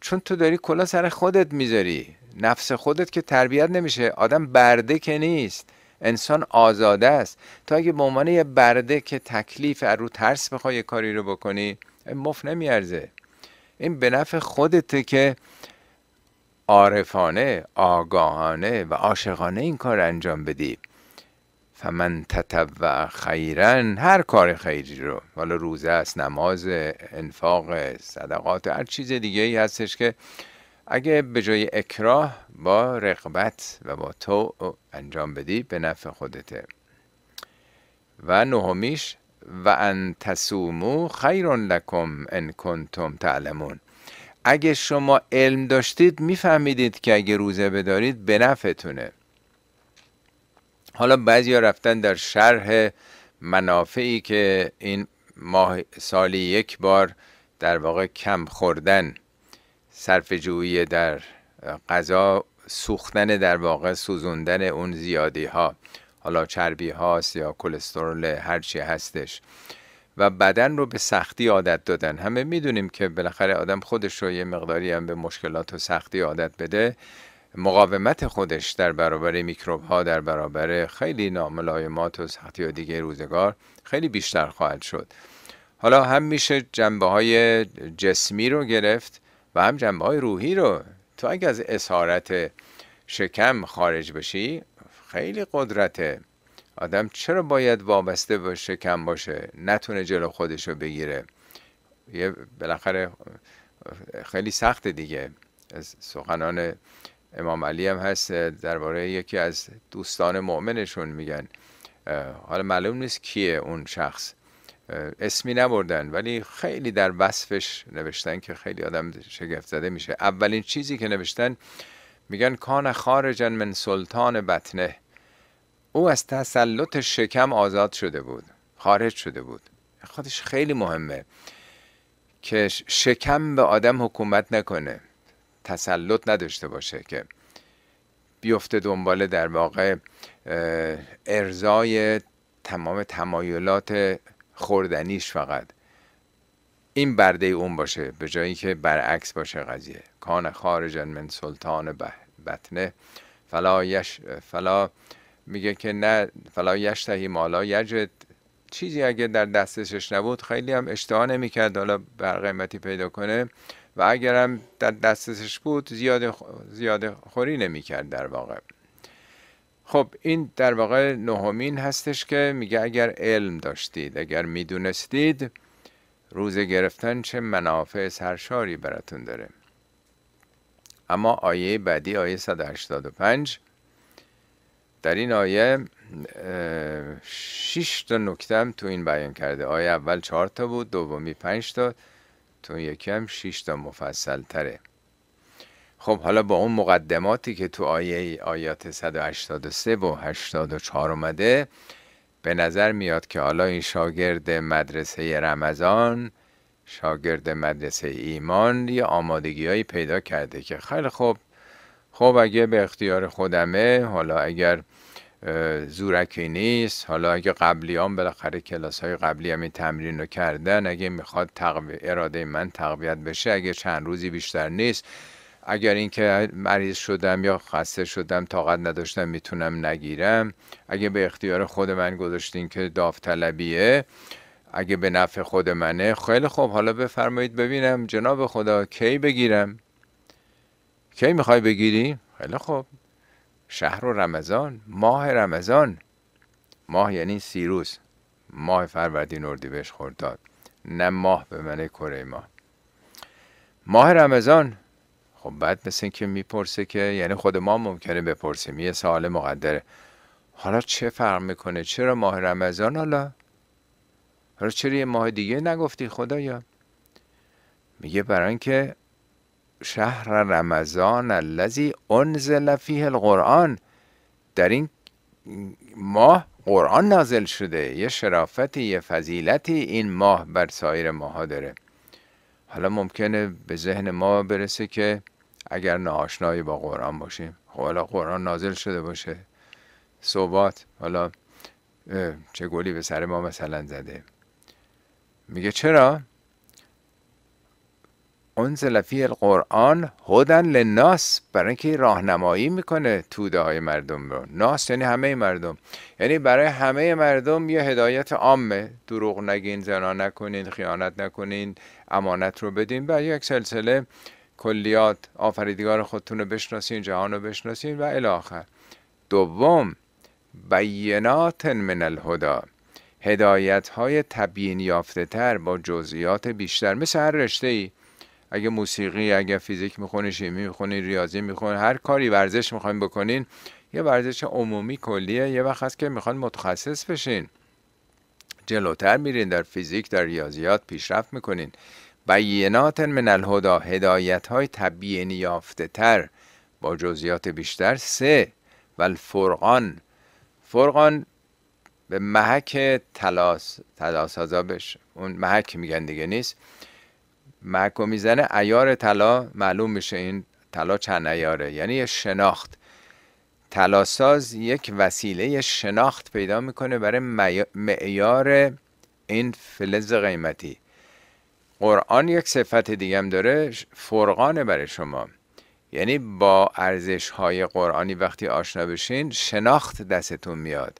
چون تو داری کلا سر خودت میذاری نفس خودت که تربیت نمیشه آدم برده که نیست انسان آزاده است تا اگه به عنوان یه برده که تکلیف از رو ترس بخوای کاری رو بکنی مف نمیارزه این به نفع خودته که عارفانه آگاهانه و عاشقانه این کار انجام بدی فمن تطوع خیرا هر کار خیری رو حالا روزه است نماز انفاق صدقات هر چیز دیگه ای هستش که اگه به جای اکراه با رغبت و با تو انجام بدی به نفع خودته و نهمیش و ان تصومو خیر لکم ان کنتم تعلمون اگه شما علم داشتید میفهمیدید که اگه روزه بدارید به نفعتونه حالا بعضی ها رفتن در شرح منافعی که این ماه سالی یک بار در واقع کم خوردن صرف جویی در غذا سوختن در واقع سوزوندن اون زیادی ها حالا چربی هاست یا کلسترول هرچی هستش و بدن رو به سختی عادت دادن همه میدونیم که بالاخره آدم خودش رو یه مقداری هم به مشکلات و سختی عادت بده مقاومت خودش در برابر میکروب ها در برابر خیلی ناملایمات و سختی و دیگه روزگار خیلی بیشتر خواهد شد حالا هم میشه جنبه های جسمی رو گرفت و هم جنبه های روحی رو تو اگه از اسارت شکم خارج بشی خیلی قدرته آدم چرا باید وابسته باشه شکم باشه نتونه جلو خودش رو بگیره یه بالاخره خیلی سخت دیگه از سخنان امام علی هم هست درباره یکی از دوستان مؤمنشون میگن حالا معلوم نیست کیه اون شخص اسمی نبردن ولی خیلی در وصفش نوشتن که خیلی آدم شگفت زده میشه اولین چیزی که نوشتن میگن کان خارجن من سلطان بطنه او از تسلط شکم آزاد شده بود خارج شده بود خودش خیلی مهمه که شکم به آدم حکومت نکنه تسلط نداشته باشه که بیفته دنباله در واقع ارزای تمام تمایلات خوردنیش فقط این برده اون باشه به جایی که برعکس باشه قضیه کان خارجن من سلطان بطنه فلا, یش فلا میگه که نه فلا یشتهی مالا یجد چیزی اگه در دستشش نبود خیلی هم اشتها نمیکرد حالا بر قیمتی پیدا کنه و اگر هم در دسترسش بود زیاد زیاد خوری نمیکرد در واقع خب این در واقع نهمین هستش که میگه اگر علم داشتید اگر میدونستید روز گرفتن چه منافع سرشاری براتون داره اما آیه بعدی آیه 185 در این آیه شش تا نکته هم تو این بیان کرده آیه اول چهار تا بود دومی پنج تا تو یکی هم شش تا مفصل تره خب حالا با اون مقدماتی که تو آیه آیات 183 و 84 اومده به نظر میاد که حالا این شاگرد مدرسه رمضان شاگرد مدرسه ایمان یه آمادگی هایی پیدا کرده که خیلی خوب خب اگه به اختیار خودمه حالا اگر زورکی نیست حالا اگه قبلی هم بالاخره کلاس های قبلی این تمرین رو کردن اگه میخواد اراده من تقویت بشه اگه چند روزی بیشتر نیست اگر اینکه مریض شدم یا خسته شدم طاقت نداشتم میتونم نگیرم اگه به اختیار خود من گذاشتین که داوطلبیه اگه به نفع خود منه خیلی خوب حالا بفرمایید ببینم جناب خدا کی بگیرم کی میخوای بگیری؟ خیلی خوب شهر و رمضان ماه رمضان ماه یعنی سی روز ماه فروردین بهش خورداد نه ماه به من کره ماه ماه رمضان خب بعد مثل که میپرسه که یعنی خود ما ممکنه بپرسیم یه سوال مقدره حالا چه فرق میکنه چرا ماه رمضان حالا حالا چرا یه ماه دیگه نگفتی خدایا میگه برای اینکه شهر رمضان الذی انزل فیه القرآن در این ماه قرآن نازل شده یه شرافت یه فضیلتی این ماه بر سایر ماها داره حالا ممکنه به ذهن ما برسه که اگر ناشنایی با قرآن باشیم خب حالا قرآن نازل شده باشه صحبات حالا چه گلی به سر ما مثلا زده میگه چرا انزل فی القرآن هدن للناس برای اینکه راهنمایی میکنه توده های مردم رو ناس یعنی همه مردم یعنی برای همه مردم یه هدایت عامه دروغ نگین زنا نکنین خیانت نکنین امانت رو بدین و یک سلسله کلیات آفریدگار خودتون رو بشناسین جهان رو بشناسین و الاخر دوم بینات من الهدا هدایت های تبیین یافته تر با جزئیات بیشتر مثل هر رشته ای اگه موسیقی اگه فیزیک میخونی شیمی میخونی ریاضی میخونی هر کاری ورزش میخواین بکنین یه ورزش عمومی کلیه یه وقت هست که میخوان متخصص بشین جلوتر میرین در فیزیک در ریاضیات پیشرفت میکنین بینات من الهدا هدایت های طبیعی یافته تر با جزیات بیشتر سه و الفرقان فرقان به محک تلاس بشه اون محک میگن دیگه نیست مکو میزنه ایار طلا معلوم میشه این طلا چند ایاره یعنی شناخت تلاساز یک وسیله شناخت پیدا میکنه برای معیار این فلز قیمتی قرآن یک صفت دیگه هم داره فرقان برای شما یعنی با ارزش های قرآنی وقتی آشنا بشین شناخت دستتون میاد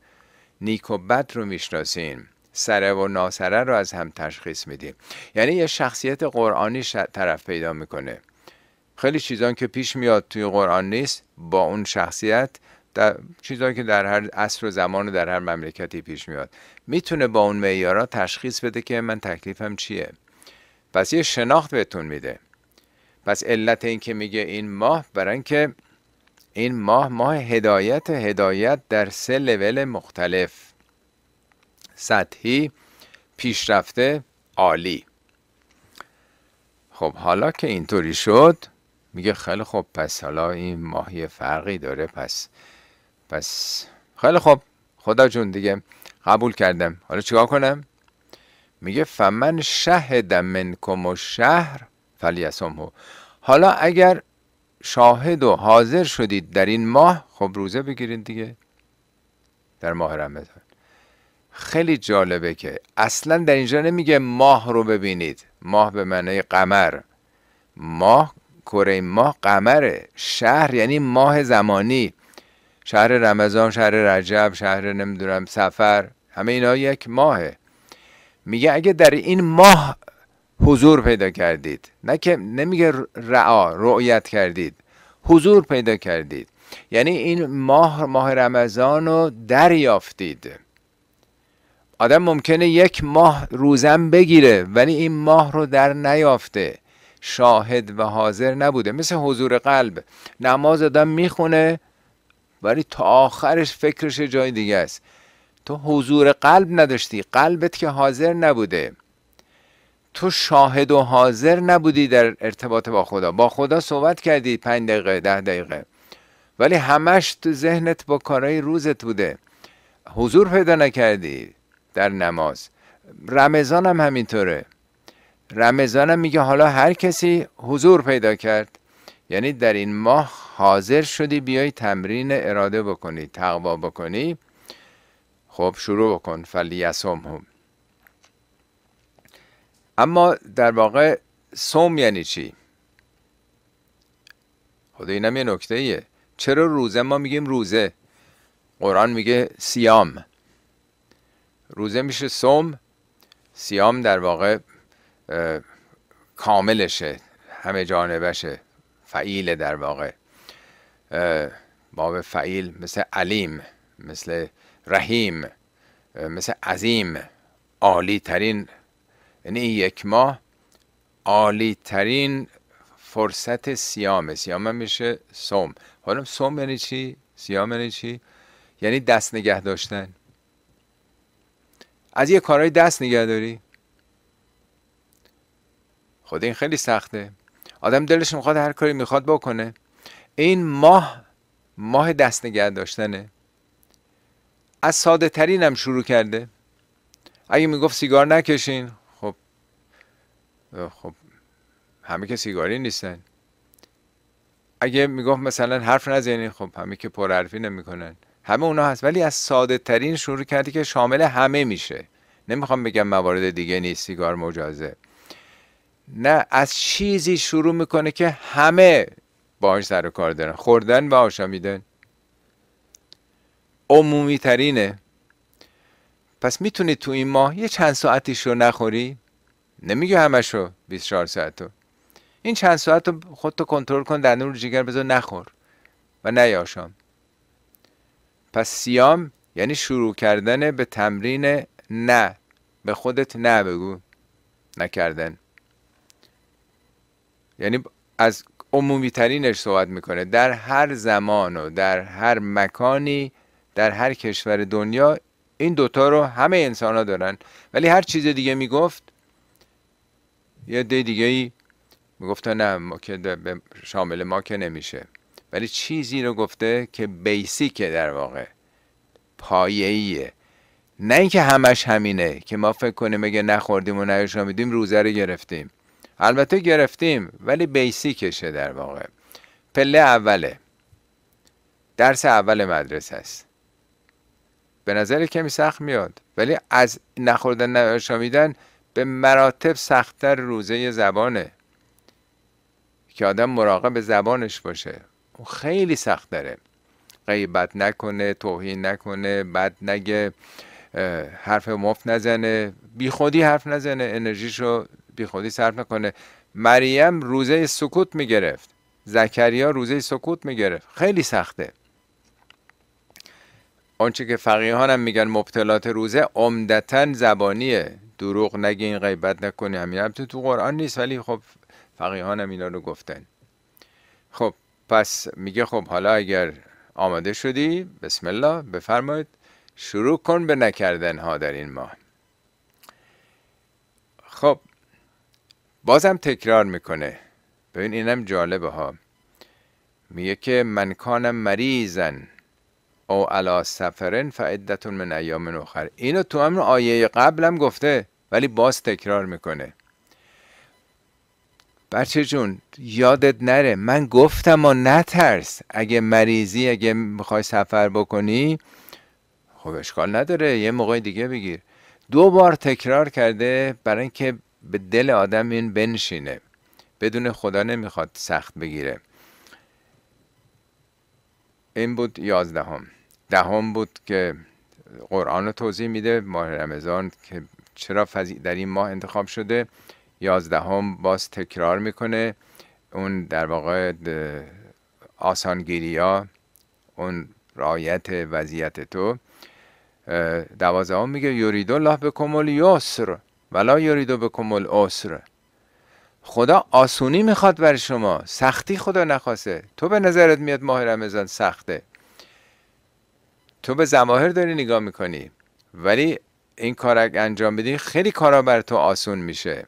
نیک و بد رو میشناسین سره و ناسره رو از هم تشخیص میدیم یعنی یه شخصیت قرآنی طرف پیدا میکنه خیلی چیزان که پیش میاد توی قرآن نیست با اون شخصیت در چیزایی که در هر عصر و زمان و در هر مملکتی پیش میاد میتونه با اون معیارا تشخیص بده که من تکلیفم چیه پس یه شناخت بهتون میده پس علت این که میگه این ماه برای اینکه این ماه ماه هدایت هدایت در سه لول مختلف سطحی پیشرفته عالی خب حالا که اینطوری شد میگه خیلی خب پس حالا این ماهی فرقی داره پس پس خیلی خب خدا جون دیگه قبول کردم حالا چیکار کنم میگه فمن شهد منکم و شهر فلیسمه حالا اگر شاهد و حاضر شدید در این ماه خب روزه بگیرید دیگه در ماه رمضان خیلی جالبه که اصلا در اینجا نمیگه ماه رو ببینید ماه به معنای قمر ماه کره ماه قمره شهر یعنی ماه زمانی شهر رمضان شهر رجب شهر نمیدونم سفر همه اینا یک ماهه میگه اگه در این ماه حضور پیدا کردید نه که نمیگه رعا رؤیت کردید حضور پیدا کردید یعنی این ماه ماه رمضان رو دریافتید آدم ممکنه یک ماه روزم بگیره ولی این ماه رو در نیافته شاهد و حاضر نبوده مثل حضور قلب نماز آدم میخونه ولی تا آخرش فکرش جای دیگه است تو حضور قلب نداشتی قلبت که حاضر نبوده تو شاهد و حاضر نبودی در ارتباط با خدا با خدا صحبت کردی پنج دقیقه ده دقیقه ولی همش تو ذهنت با کارهای روزت بوده حضور پیدا نکردی در نماز رمضان هم همینطوره رمضان هم میگه حالا هر کسی حضور پیدا کرد یعنی در این ماه حاضر شدی بیای تمرین اراده بکنی تقوا بکنی خب شروع بکن فلیسوم هم اما در واقع سوم یعنی چی خدا خب اینم یه نکته چرا روزه ما میگیم روزه قرآن میگه سیام روزه میشه سوم سیام در واقع کاملشه همه جانبشه فعیل در واقع باب فعیل مثل علیم مثل رحیم مثل عظیم عالی ترین یعنی این یک ماه عالی ترین فرصت سیامه سیام میشه سوم حالا سوم یعنی چی؟ سیام یعنی چی؟ یعنی دست نگه داشتن از یه کارهای دست نگه داری خود خب این خیلی سخته آدم دلش میخواد هر کاری میخواد بکنه این ماه ماه دست نگه داشتنه از ساده ترین هم شروع کرده اگه میگفت سیگار نکشین خب خب همه که سیگاری نیستن اگه میگفت مثلا حرف نزنین خب همه که حرفی نمیکنن همه اونا هست ولی از ساده ترین شروع کردی که شامل همه میشه نمیخوام بگم موارد دیگه نیست سیگار مجازه نه از چیزی شروع میکنه که همه باهاش سر و کار دارن خوردن و آشامیدن عمومی ترینه پس میتونی تو این ماه یه چند ساعتیش رو نخوری نمیگه همشو 24 ساعت رو این چند ساعت رو خودتو کنترل کن در نور جگر بذار نخور و نیاشام پس سیام یعنی شروع کردن به تمرین نه به خودت نه بگو نکردن یعنی از عمومی ترینش صحبت میکنه در هر زمان و در هر مکانی در هر کشور دنیا این دوتا رو همه انسان ها دارن ولی هر چیز دیگه میگفت یه دی دیگه ای میگفت نه که شامل ما که نمیشه ولی چیزی رو گفته که بیسیکه در واقع پایه‌ایه نه اینکه همش همینه که ما فکر کنیم اگه نخوردیم و نیاشامیدیم روزه رو گرفتیم البته گرفتیم ولی بیسیکشه در واقع پله اوله درس اول مدرسه است به نظر کمی سخت میاد ولی از نخوردن نیاشامیدن به مراتب سختتر روزه زبانه که آدم مراقب زبانش باشه خیلی سخت داره غیبت نکنه توهین نکنه بد نگه حرف مفت نزنه بی خودی حرف نزنه انرژیشو بی خودی صرف نکنه مریم روزه سکوت میگرفت زکریا روزه سکوت میگرفت خیلی سخته آنچه که فقیهان هم میگن مبتلات روزه عمدتا زبانیه دروغ نگین غیبت نکنی همین هم تو قرآن نیست ولی خب فقیهان هم اینا رو گفتن خب پس میگه خب حالا اگر آماده شدی بسم الله بفرمایید شروع کن به نکردن ها در این ماه خب بازم تکرار میکنه ببین اینم جالبه ها میگه که من کانم مریضن او علا سفرن فعدتون من ایام اخر اینو تو هم آیه قبلم گفته ولی باز تکرار میکنه بچه جون یادت نره من گفتم و نترس اگه مریضی اگه میخوای سفر بکنی خب اشکال نداره یه موقع دیگه بگیر دو بار تکرار کرده برای اینکه به دل آدم این بنشینه بدون خدا نمیخواد سخت بگیره این بود یازدهم دهم بود که قرآن رو توضیح میده ماه رمضان که چرا در این ماه انتخاب شده یازدهم باز تکرار میکنه اون در واقع آسانگیریا اون رایت وضعیت تو دوازدهم میگه یورید الله به کمل یسر ولا یورید به کمل اسر خدا آسونی میخواد بر شما سختی خدا نخواسته تو به نظرت میاد ماه رمضان سخته تو به زماهر داری نگاه میکنی ولی این کار انجام بدی خیلی کارا بر تو آسون میشه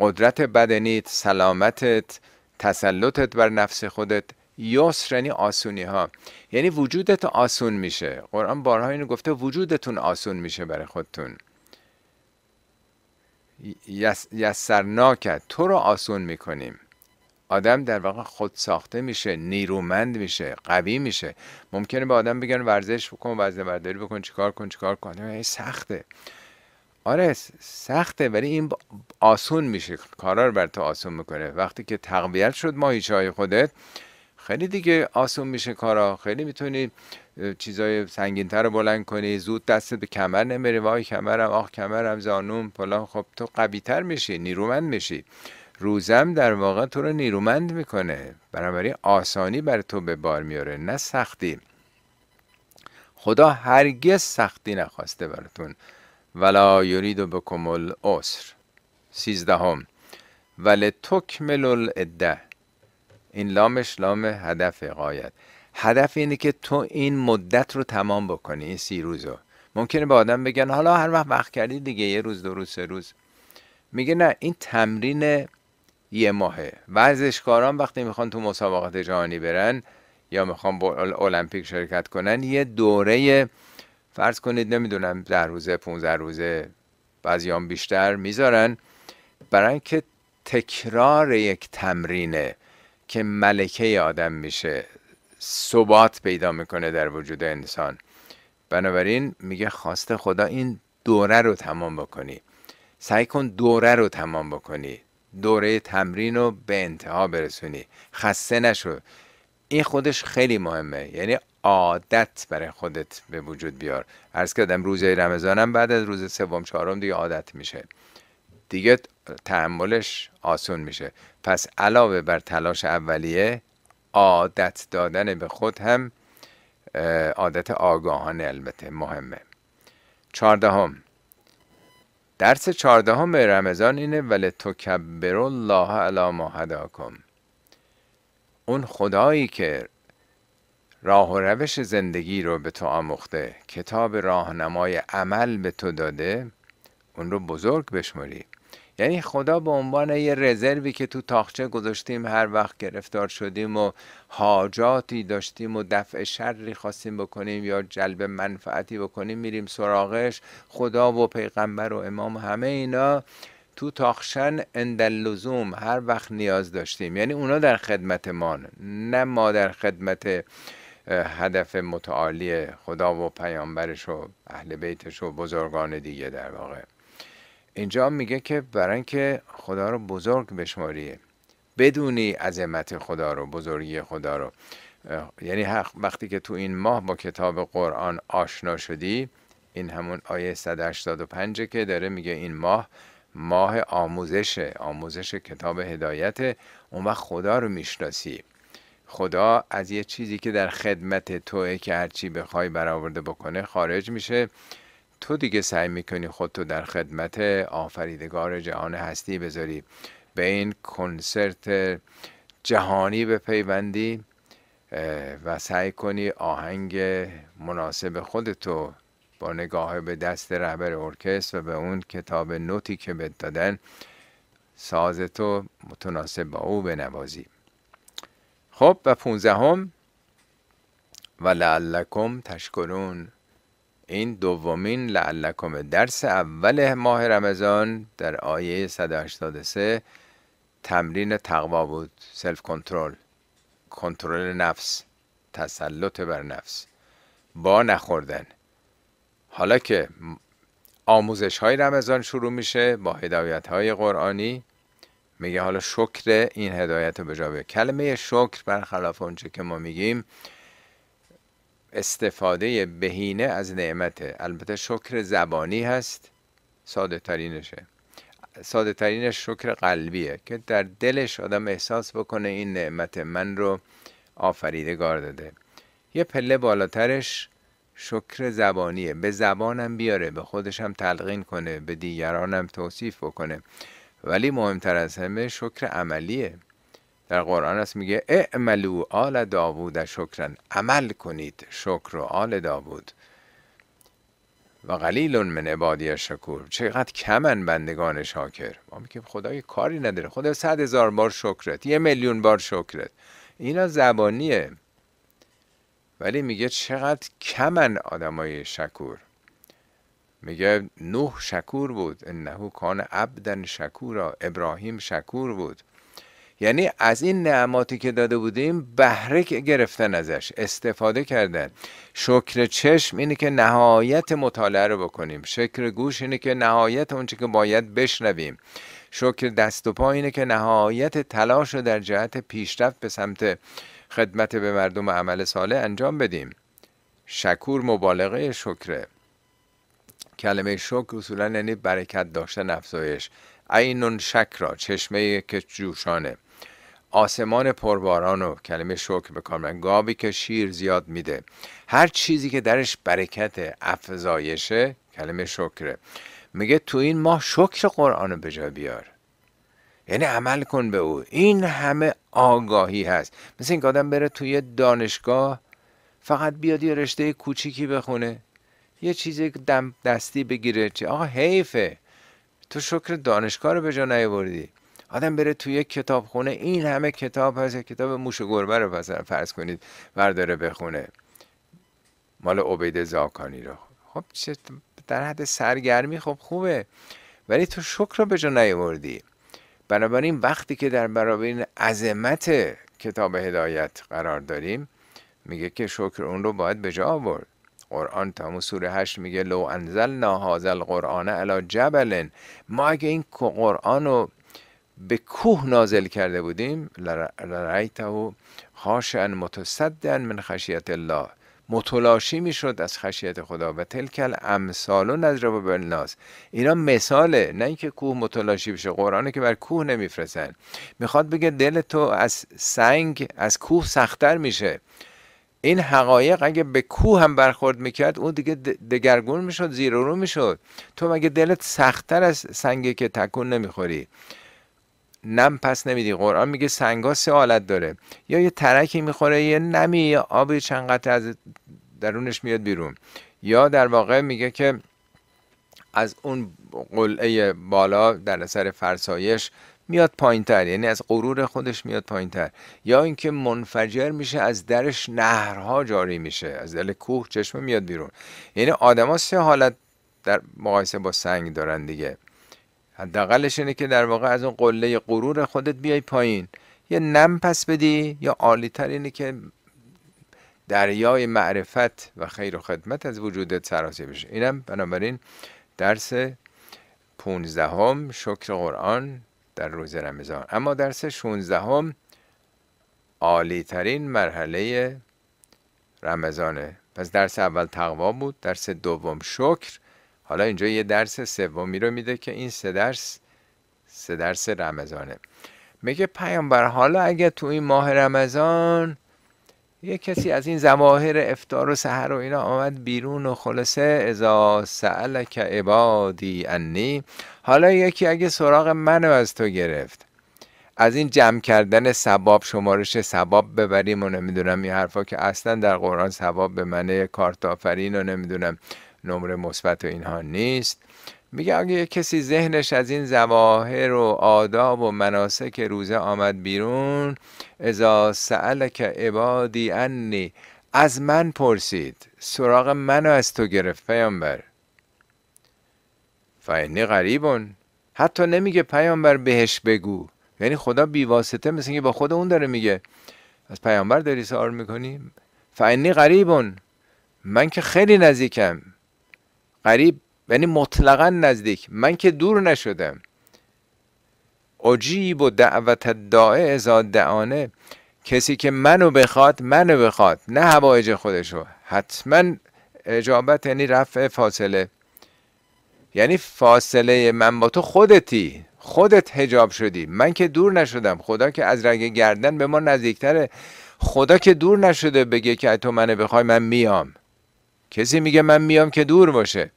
قدرت بدنیت سلامتت تسلطت بر نفس خودت یسر یعنی آسونی ها یعنی وجودت آسون میشه قرآن بارها اینو گفته وجودتون آسون میشه برای خودتون یسرناکت تو رو آسون میکنیم آدم در واقع خود ساخته میشه نیرومند میشه قوی میشه ممکنه به آدم بگن ورزش بکن وزنه برداری بکن چیکار کن چیکار کن سخته آره سخته ولی این آسون میشه کارا رو بر تو آسون میکنه وقتی که تقویت شد ماهیچه خودت خیلی دیگه آسون میشه کارا خیلی میتونی چیزای سنگینتر رو بلند کنی زود دستت به کمر نمیری وای کمرم آخ کمرم زانوم فلان خب تو قویتر میشی نیرومند میشی روزم در واقع تو رو نیرومند میکنه بنابراین آسانی بر تو به بار میاره نه سختی خدا هرگز سختی نخواسته براتون ولا یرید بکم العسر سیزدهم ول تکمل العده این لامش لام هدف قایت هدف اینه که تو این مدت رو تمام بکنی این سی روز رو ممکنه به آدم بگن حالا هر وقت وقت کردی دیگه یه روز دو روز سه روز میگه نه این تمرین یه ماهه ورزشکاران وقتی میخوان تو مسابقات جهانی برن یا میخوان با المپیک شرکت کنن یه دوره فرض کنید نمیدونم در روزه 15 روزه بعضیان بیشتر میذارن برای اینکه تکرار یک تمرینه که ملکه آدم میشه ثبات پیدا میکنه در وجود انسان بنابراین میگه خواست خدا این دوره رو تمام بکنی سعی کن دوره رو تمام بکنی دوره تمرین رو به انتها برسونی خسته نشو این خودش خیلی مهمه یعنی عادت برای خودت به وجود بیار عرض کردم روزه هم بعد از روز سوم چهارم دیگه عادت میشه دیگه تحملش آسون میشه پس علاوه بر تلاش اولیه عادت دادن به خود هم عادت آگاهانه البته مهمه چهاردهم درس چهاردهم رمضان اینه ولی کبر الله علی ما هداکم اون خدایی که راه و روش زندگی رو به تو آموخته کتاب راهنمای عمل به تو داده اون رو بزرگ بشمری. یعنی خدا به عنوان یه رزروی که تو تاخچه گذاشتیم هر وقت گرفتار شدیم و حاجاتی داشتیم و دفع شری خواستیم بکنیم یا جلب منفعتی بکنیم میریم سراغش خدا و پیغمبر و امام همه اینا تو تاخشن اندل هر وقت نیاز داشتیم یعنی اونا در خدمت ما نه ما در خدمت هدف متعالی خدا و پیامبرش و اهل بیتش و بزرگان دیگه در واقع اینجا میگه که برای اینکه خدا رو بزرگ بشماری بدونی عظمت خدا رو بزرگی خدا رو یعنی وقتی که تو این ماه با کتاب قرآن آشنا شدی این همون آیه 185 که داره میگه این ماه ماه آموزشه آموزش کتاب هدایت اون وقت خدا رو میشناسی خدا از یه چیزی که در خدمت توه که هرچی بخوای برآورده بکنه خارج میشه تو دیگه سعی میکنی خودتو در خدمت آفریدگار جهان هستی بذاری به این کنسرت جهانی بپیوندی و سعی کنی آهنگ مناسب خودتو با نگاه به دست رهبر ارکستر و به اون کتاب نوتی که بهت دادن سازتو متناسب با او بنوازی خب و هم و لعلکم تشکرون این دومین لعلکم درس اول ماه رمضان در آیه 183 تمرین تقوا بود سلف کنترل کنترل نفس تسلط بر نفس با نخوردن حالا که آموزش های رمضان شروع میشه با هدایت های قرآنی میگه حالا شکر این هدایت رو به جا کلمه شکر برخلاف اونچه که ما میگیم استفاده بهینه از نعمته البته شکر زبانی هست ساده ترینشه ساده ترینش شکر قلبیه که در دلش آدم احساس بکنه این نعمت من رو آفریدگار داده یه پله بالاترش شکر زبانیه به زبانم بیاره به خودشم تلقین کنه به دیگرانم توصیف بکنه ولی مهمتر از همه شکر عملیه در قرآن هست میگه اعملو آل داوود شکرن عمل کنید شکر و آل داوود و قلیل من عبادی شکور چقدر کمن بندگان شاکر ما میگه خدای کاری نداره خدا صد هزار بار شکرت یه میلیون بار شکرت اینا زبانیه ولی میگه چقدر کمن آدمای شکور میگه نوح شکور بود انه کان عبدا شکورا ابراهیم شکور بود یعنی از این نعماتی که داده بودیم بهره گرفتن ازش استفاده کردن شکر چشم اینه که نهایت مطالعه رو بکنیم شکر گوش اینه که نهایت اونچه که باید بشنویم شکر دست و پا اینه که نهایت تلاش رو در جهت پیشرفت به سمت خدمت به مردم و عمل صالح انجام بدیم شکور مبالغه شکره کلمه شکر اصولا یعنی برکت داشتن افزایش عین شکرا چشمه که جوشانه آسمان پرباران و کلمه شکر به گابی که شیر زیاد میده هر چیزی که درش برکت افزایشه کلمه شکره میگه تو این ماه شکر قرآن رو به جا بیار یعنی عمل کن به او این همه آگاهی هست مثل این آدم بره توی دانشگاه فقط بیاد یه رشته کوچیکی بخونه یه چیزی که دم دستی بگیره چه آقا حیفه تو شکر دانشگاه رو به جا نیاوردی آدم بره توی یک خونه این همه کتاب هست کتاب موش و گربه رو فرض کنید برداره بخونه مال عبید زاکانی رو خب در حد سرگرمی خب خوبه ولی تو شکر رو به جا نیاوردی بنابراین وقتی که در برابر این عظمت کتاب هدایت قرار داریم میگه که شکر اون رو باید به جا آورد قرآن تا سوره 8 میگه لو انزلنا هذا القرآن علی جبل ما اگه این قرآن رو به کوه نازل کرده بودیم لرعیته خاشعا متصدن من خشیت الله متلاشی میشد از خشیت خدا و تلکل امثال و نظر بالناس اینا مثاله نه اینکه کوه متلاشی بشه قرآنه که بر کوه نمیفرسن میخواد بگه دل تو از سنگ از کوه سختتر میشه این حقایق اگه به کوه هم برخورد میکرد اون دیگه دگرگون میشد زیر رو میشد تو مگه دلت سختتر از سنگی که تکون نمیخوری نم پس نمیدی قرآن میگه سنگا سه حالت داره یا یه ترکی میخوره یه نمی یا آبی چند قطعه از درونش میاد بیرون یا در واقع میگه که از اون قلعه بالا در اثر فرسایش میاد پایین تر یعنی از غرور خودش میاد پایین تر یا اینکه منفجر میشه از درش نهرها جاری میشه از دل کوه چشمه میاد بیرون یعنی آدما سه حالت در مقایسه با سنگ دارن دیگه حداقلش اینه که در واقع از اون قله غرور خودت بیای پایین یا نم پس بدی یا عالی تر اینه که دریای معرفت و خیر و خدمت از وجودت سراسی بشه اینم بنابراین درس 15 شکر قرآن در روز رمضان اما درس 16 هم عالی ترین مرحله رمضانه پس درس اول تقوا بود درس دوم شکر حالا اینجا یه درس سومی رو میده که این سه درس سه درس رمضانه میگه پیامبر حالا اگه تو این ماه رمضان یه کسی از این زماهر افتار و سحر و اینا آمد بیرون و خلاصه ازا سعلک عبادی انی حالا یکی اگه سراغ منو از تو گرفت از این جمع کردن سباب شمارش سباب ببریم و نمیدونم این حرفا که اصلا در قرآن سباب به منه کارت آفرین و نمیدونم نمره مثبت و اینها نیست میگه اگه یه کسی ذهنش از این زواهر و آداب و مناسک روزه آمد بیرون ازا سألک عبادی انی از من پرسید سراغ منو از تو گرفت پیامبر فعنی غریبون حتی نمیگه پیامبر بهش بگو یعنی خدا بیواسطه مثل اینکه با خود اون داره میگه از پیامبر داری سوال میکنی فعنی غریبون من که خیلی نزدیکم غریب یعنی مطلقا نزدیک من که دور نشدم عجیب و دعوت داعه ازاد دعانه کسی که منو بخواد منو بخواد نه هوایج خودشو حتما اجابت یعنی رفع فاصله یعنی فاصله من با تو خودتی خودت هجاب شدی من که دور نشدم خدا که از رگ گردن به ما نزدیکتره خدا که دور نشده بگه که تو منو بخوای من میام کسی میگه من میام که دور باشه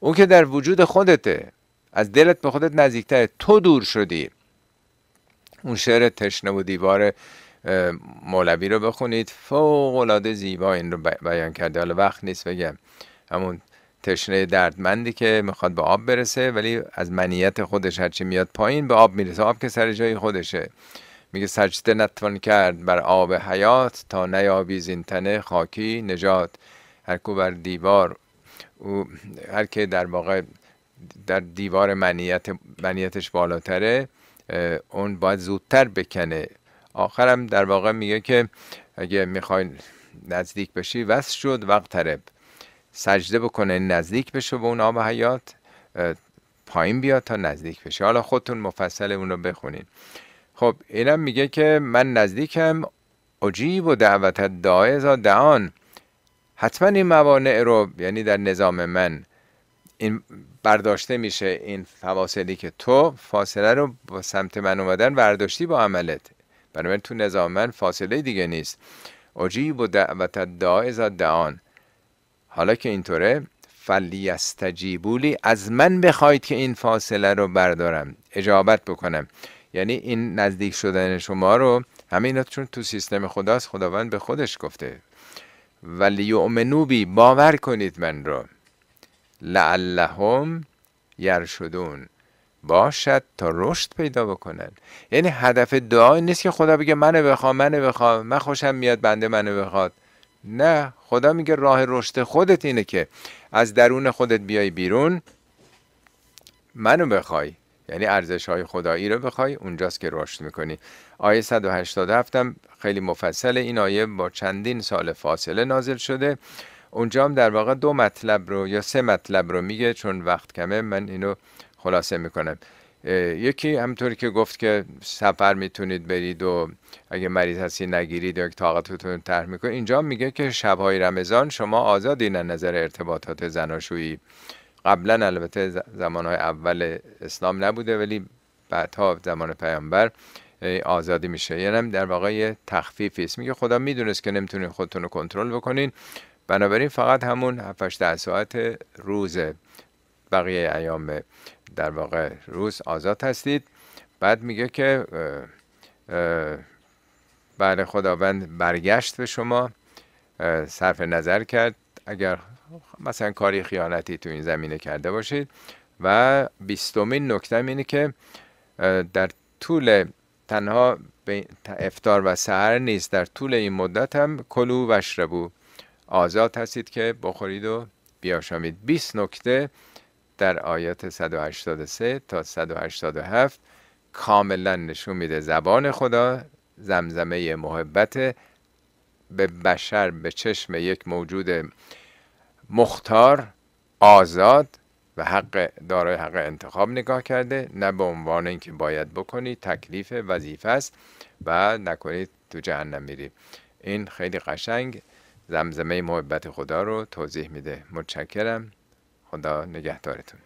اون که در وجود خودته از دلت به خودت نزدیکتره تو دور شدی اون شعر تشنه و دیوار مولوی رو بخونید فوق العاده زیبا این رو بیان کرده حالا وقت نیست بگم همون تشنه دردمندی که میخواد به آب برسه ولی از منیت خودش هرچی میاد پایین به آب میرسه آب که سر جای خودشه میگه سجده نتوان کرد بر آب حیات تا نیابی زین خاکی نجات هر بر دیوار او هر که در واقع در دیوار منیت منیتش بالاتره اون باید زودتر بکنه آخرم در واقع میگه که اگه میخوای نزدیک بشی وست شد وقت ترب سجده بکنه نزدیک بشه به اون آب حیات پایین بیاد تا نزدیک بشه حالا خودتون مفصل اون رو بخونین خب اینم میگه که من نزدیکم عجیب و دعوت دعای دعان حتما این موانع رو یعنی در نظام من این برداشته میشه این فواصلی که تو فاصله رو با سمت من اومدن برداشتی با عملت بنابراین تو نظام من فاصله دیگه نیست عجیب و دعوت دعان حالا که اینطوره فلیستجیبولی از من بخواید که این فاصله رو بردارم اجابت بکنم یعنی این نزدیک شدن شما رو همه چون تو سیستم خداست خداوند به خودش گفته ولیؤمنو بی باور کنید من رو لعلهم یرشدون باشد تا رشد پیدا بکنن یعنی هدف دعا نیست که خدا بگه منو بخوا منو بخوا من خوشم میاد بنده منو بخواد نه خدا میگه راه رشد خودت اینه که از درون خودت بیای بیرون منو بخوای یعنی ارزش های خدایی رو بخوای اونجاست که رشد میکنی آیه 187 هم خیلی مفصل این آیه با چندین سال فاصله نازل شده اونجا هم در واقع دو مطلب رو یا سه مطلب رو میگه چون وقت کمه من اینو خلاصه میکنم یکی همطوری که گفت که سفر میتونید برید و اگه مریض هستی نگیرید یا طاقتتون تر میکنید اینجا میگه که شبهای رمضان شما آزادین از نظر ارتباطات زناشویی قبلا البته زمانهای اول اسلام نبوده ولی بعدها زمان پیامبر آزادی میشه یعنی در واقع یه تخفیفی است میگه خدا میدونست که نمیتونین خودتون رو کنترل بکنین بنابراین فقط همون 7 ساعت روز بقیه ایام در واقع روز آزاد هستید بعد میگه که بله خداوند برگشت به شما صرف نظر کرد اگر مثلا کاری خیانتی تو این زمینه کرده باشید و بیستمین نکته اینه که در طول تنها افتار و سهر نیست در طول این مدت هم کلو و شربو آزاد هستید که بخورید و بیاشامید 20 نکته در آیات 183 تا 187 کاملا نشون میده زبان خدا زمزمه محبت به بشر به چشم یک موجود مختار آزاد و حق دارای حق انتخاب نگاه کرده نه به عنوان اینکه باید بکنی تکلیف وظیفه است و نکنید تو جهنم میری این خیلی قشنگ زمزمه محبت خدا رو توضیح میده متشکرم خدا نگهدارتون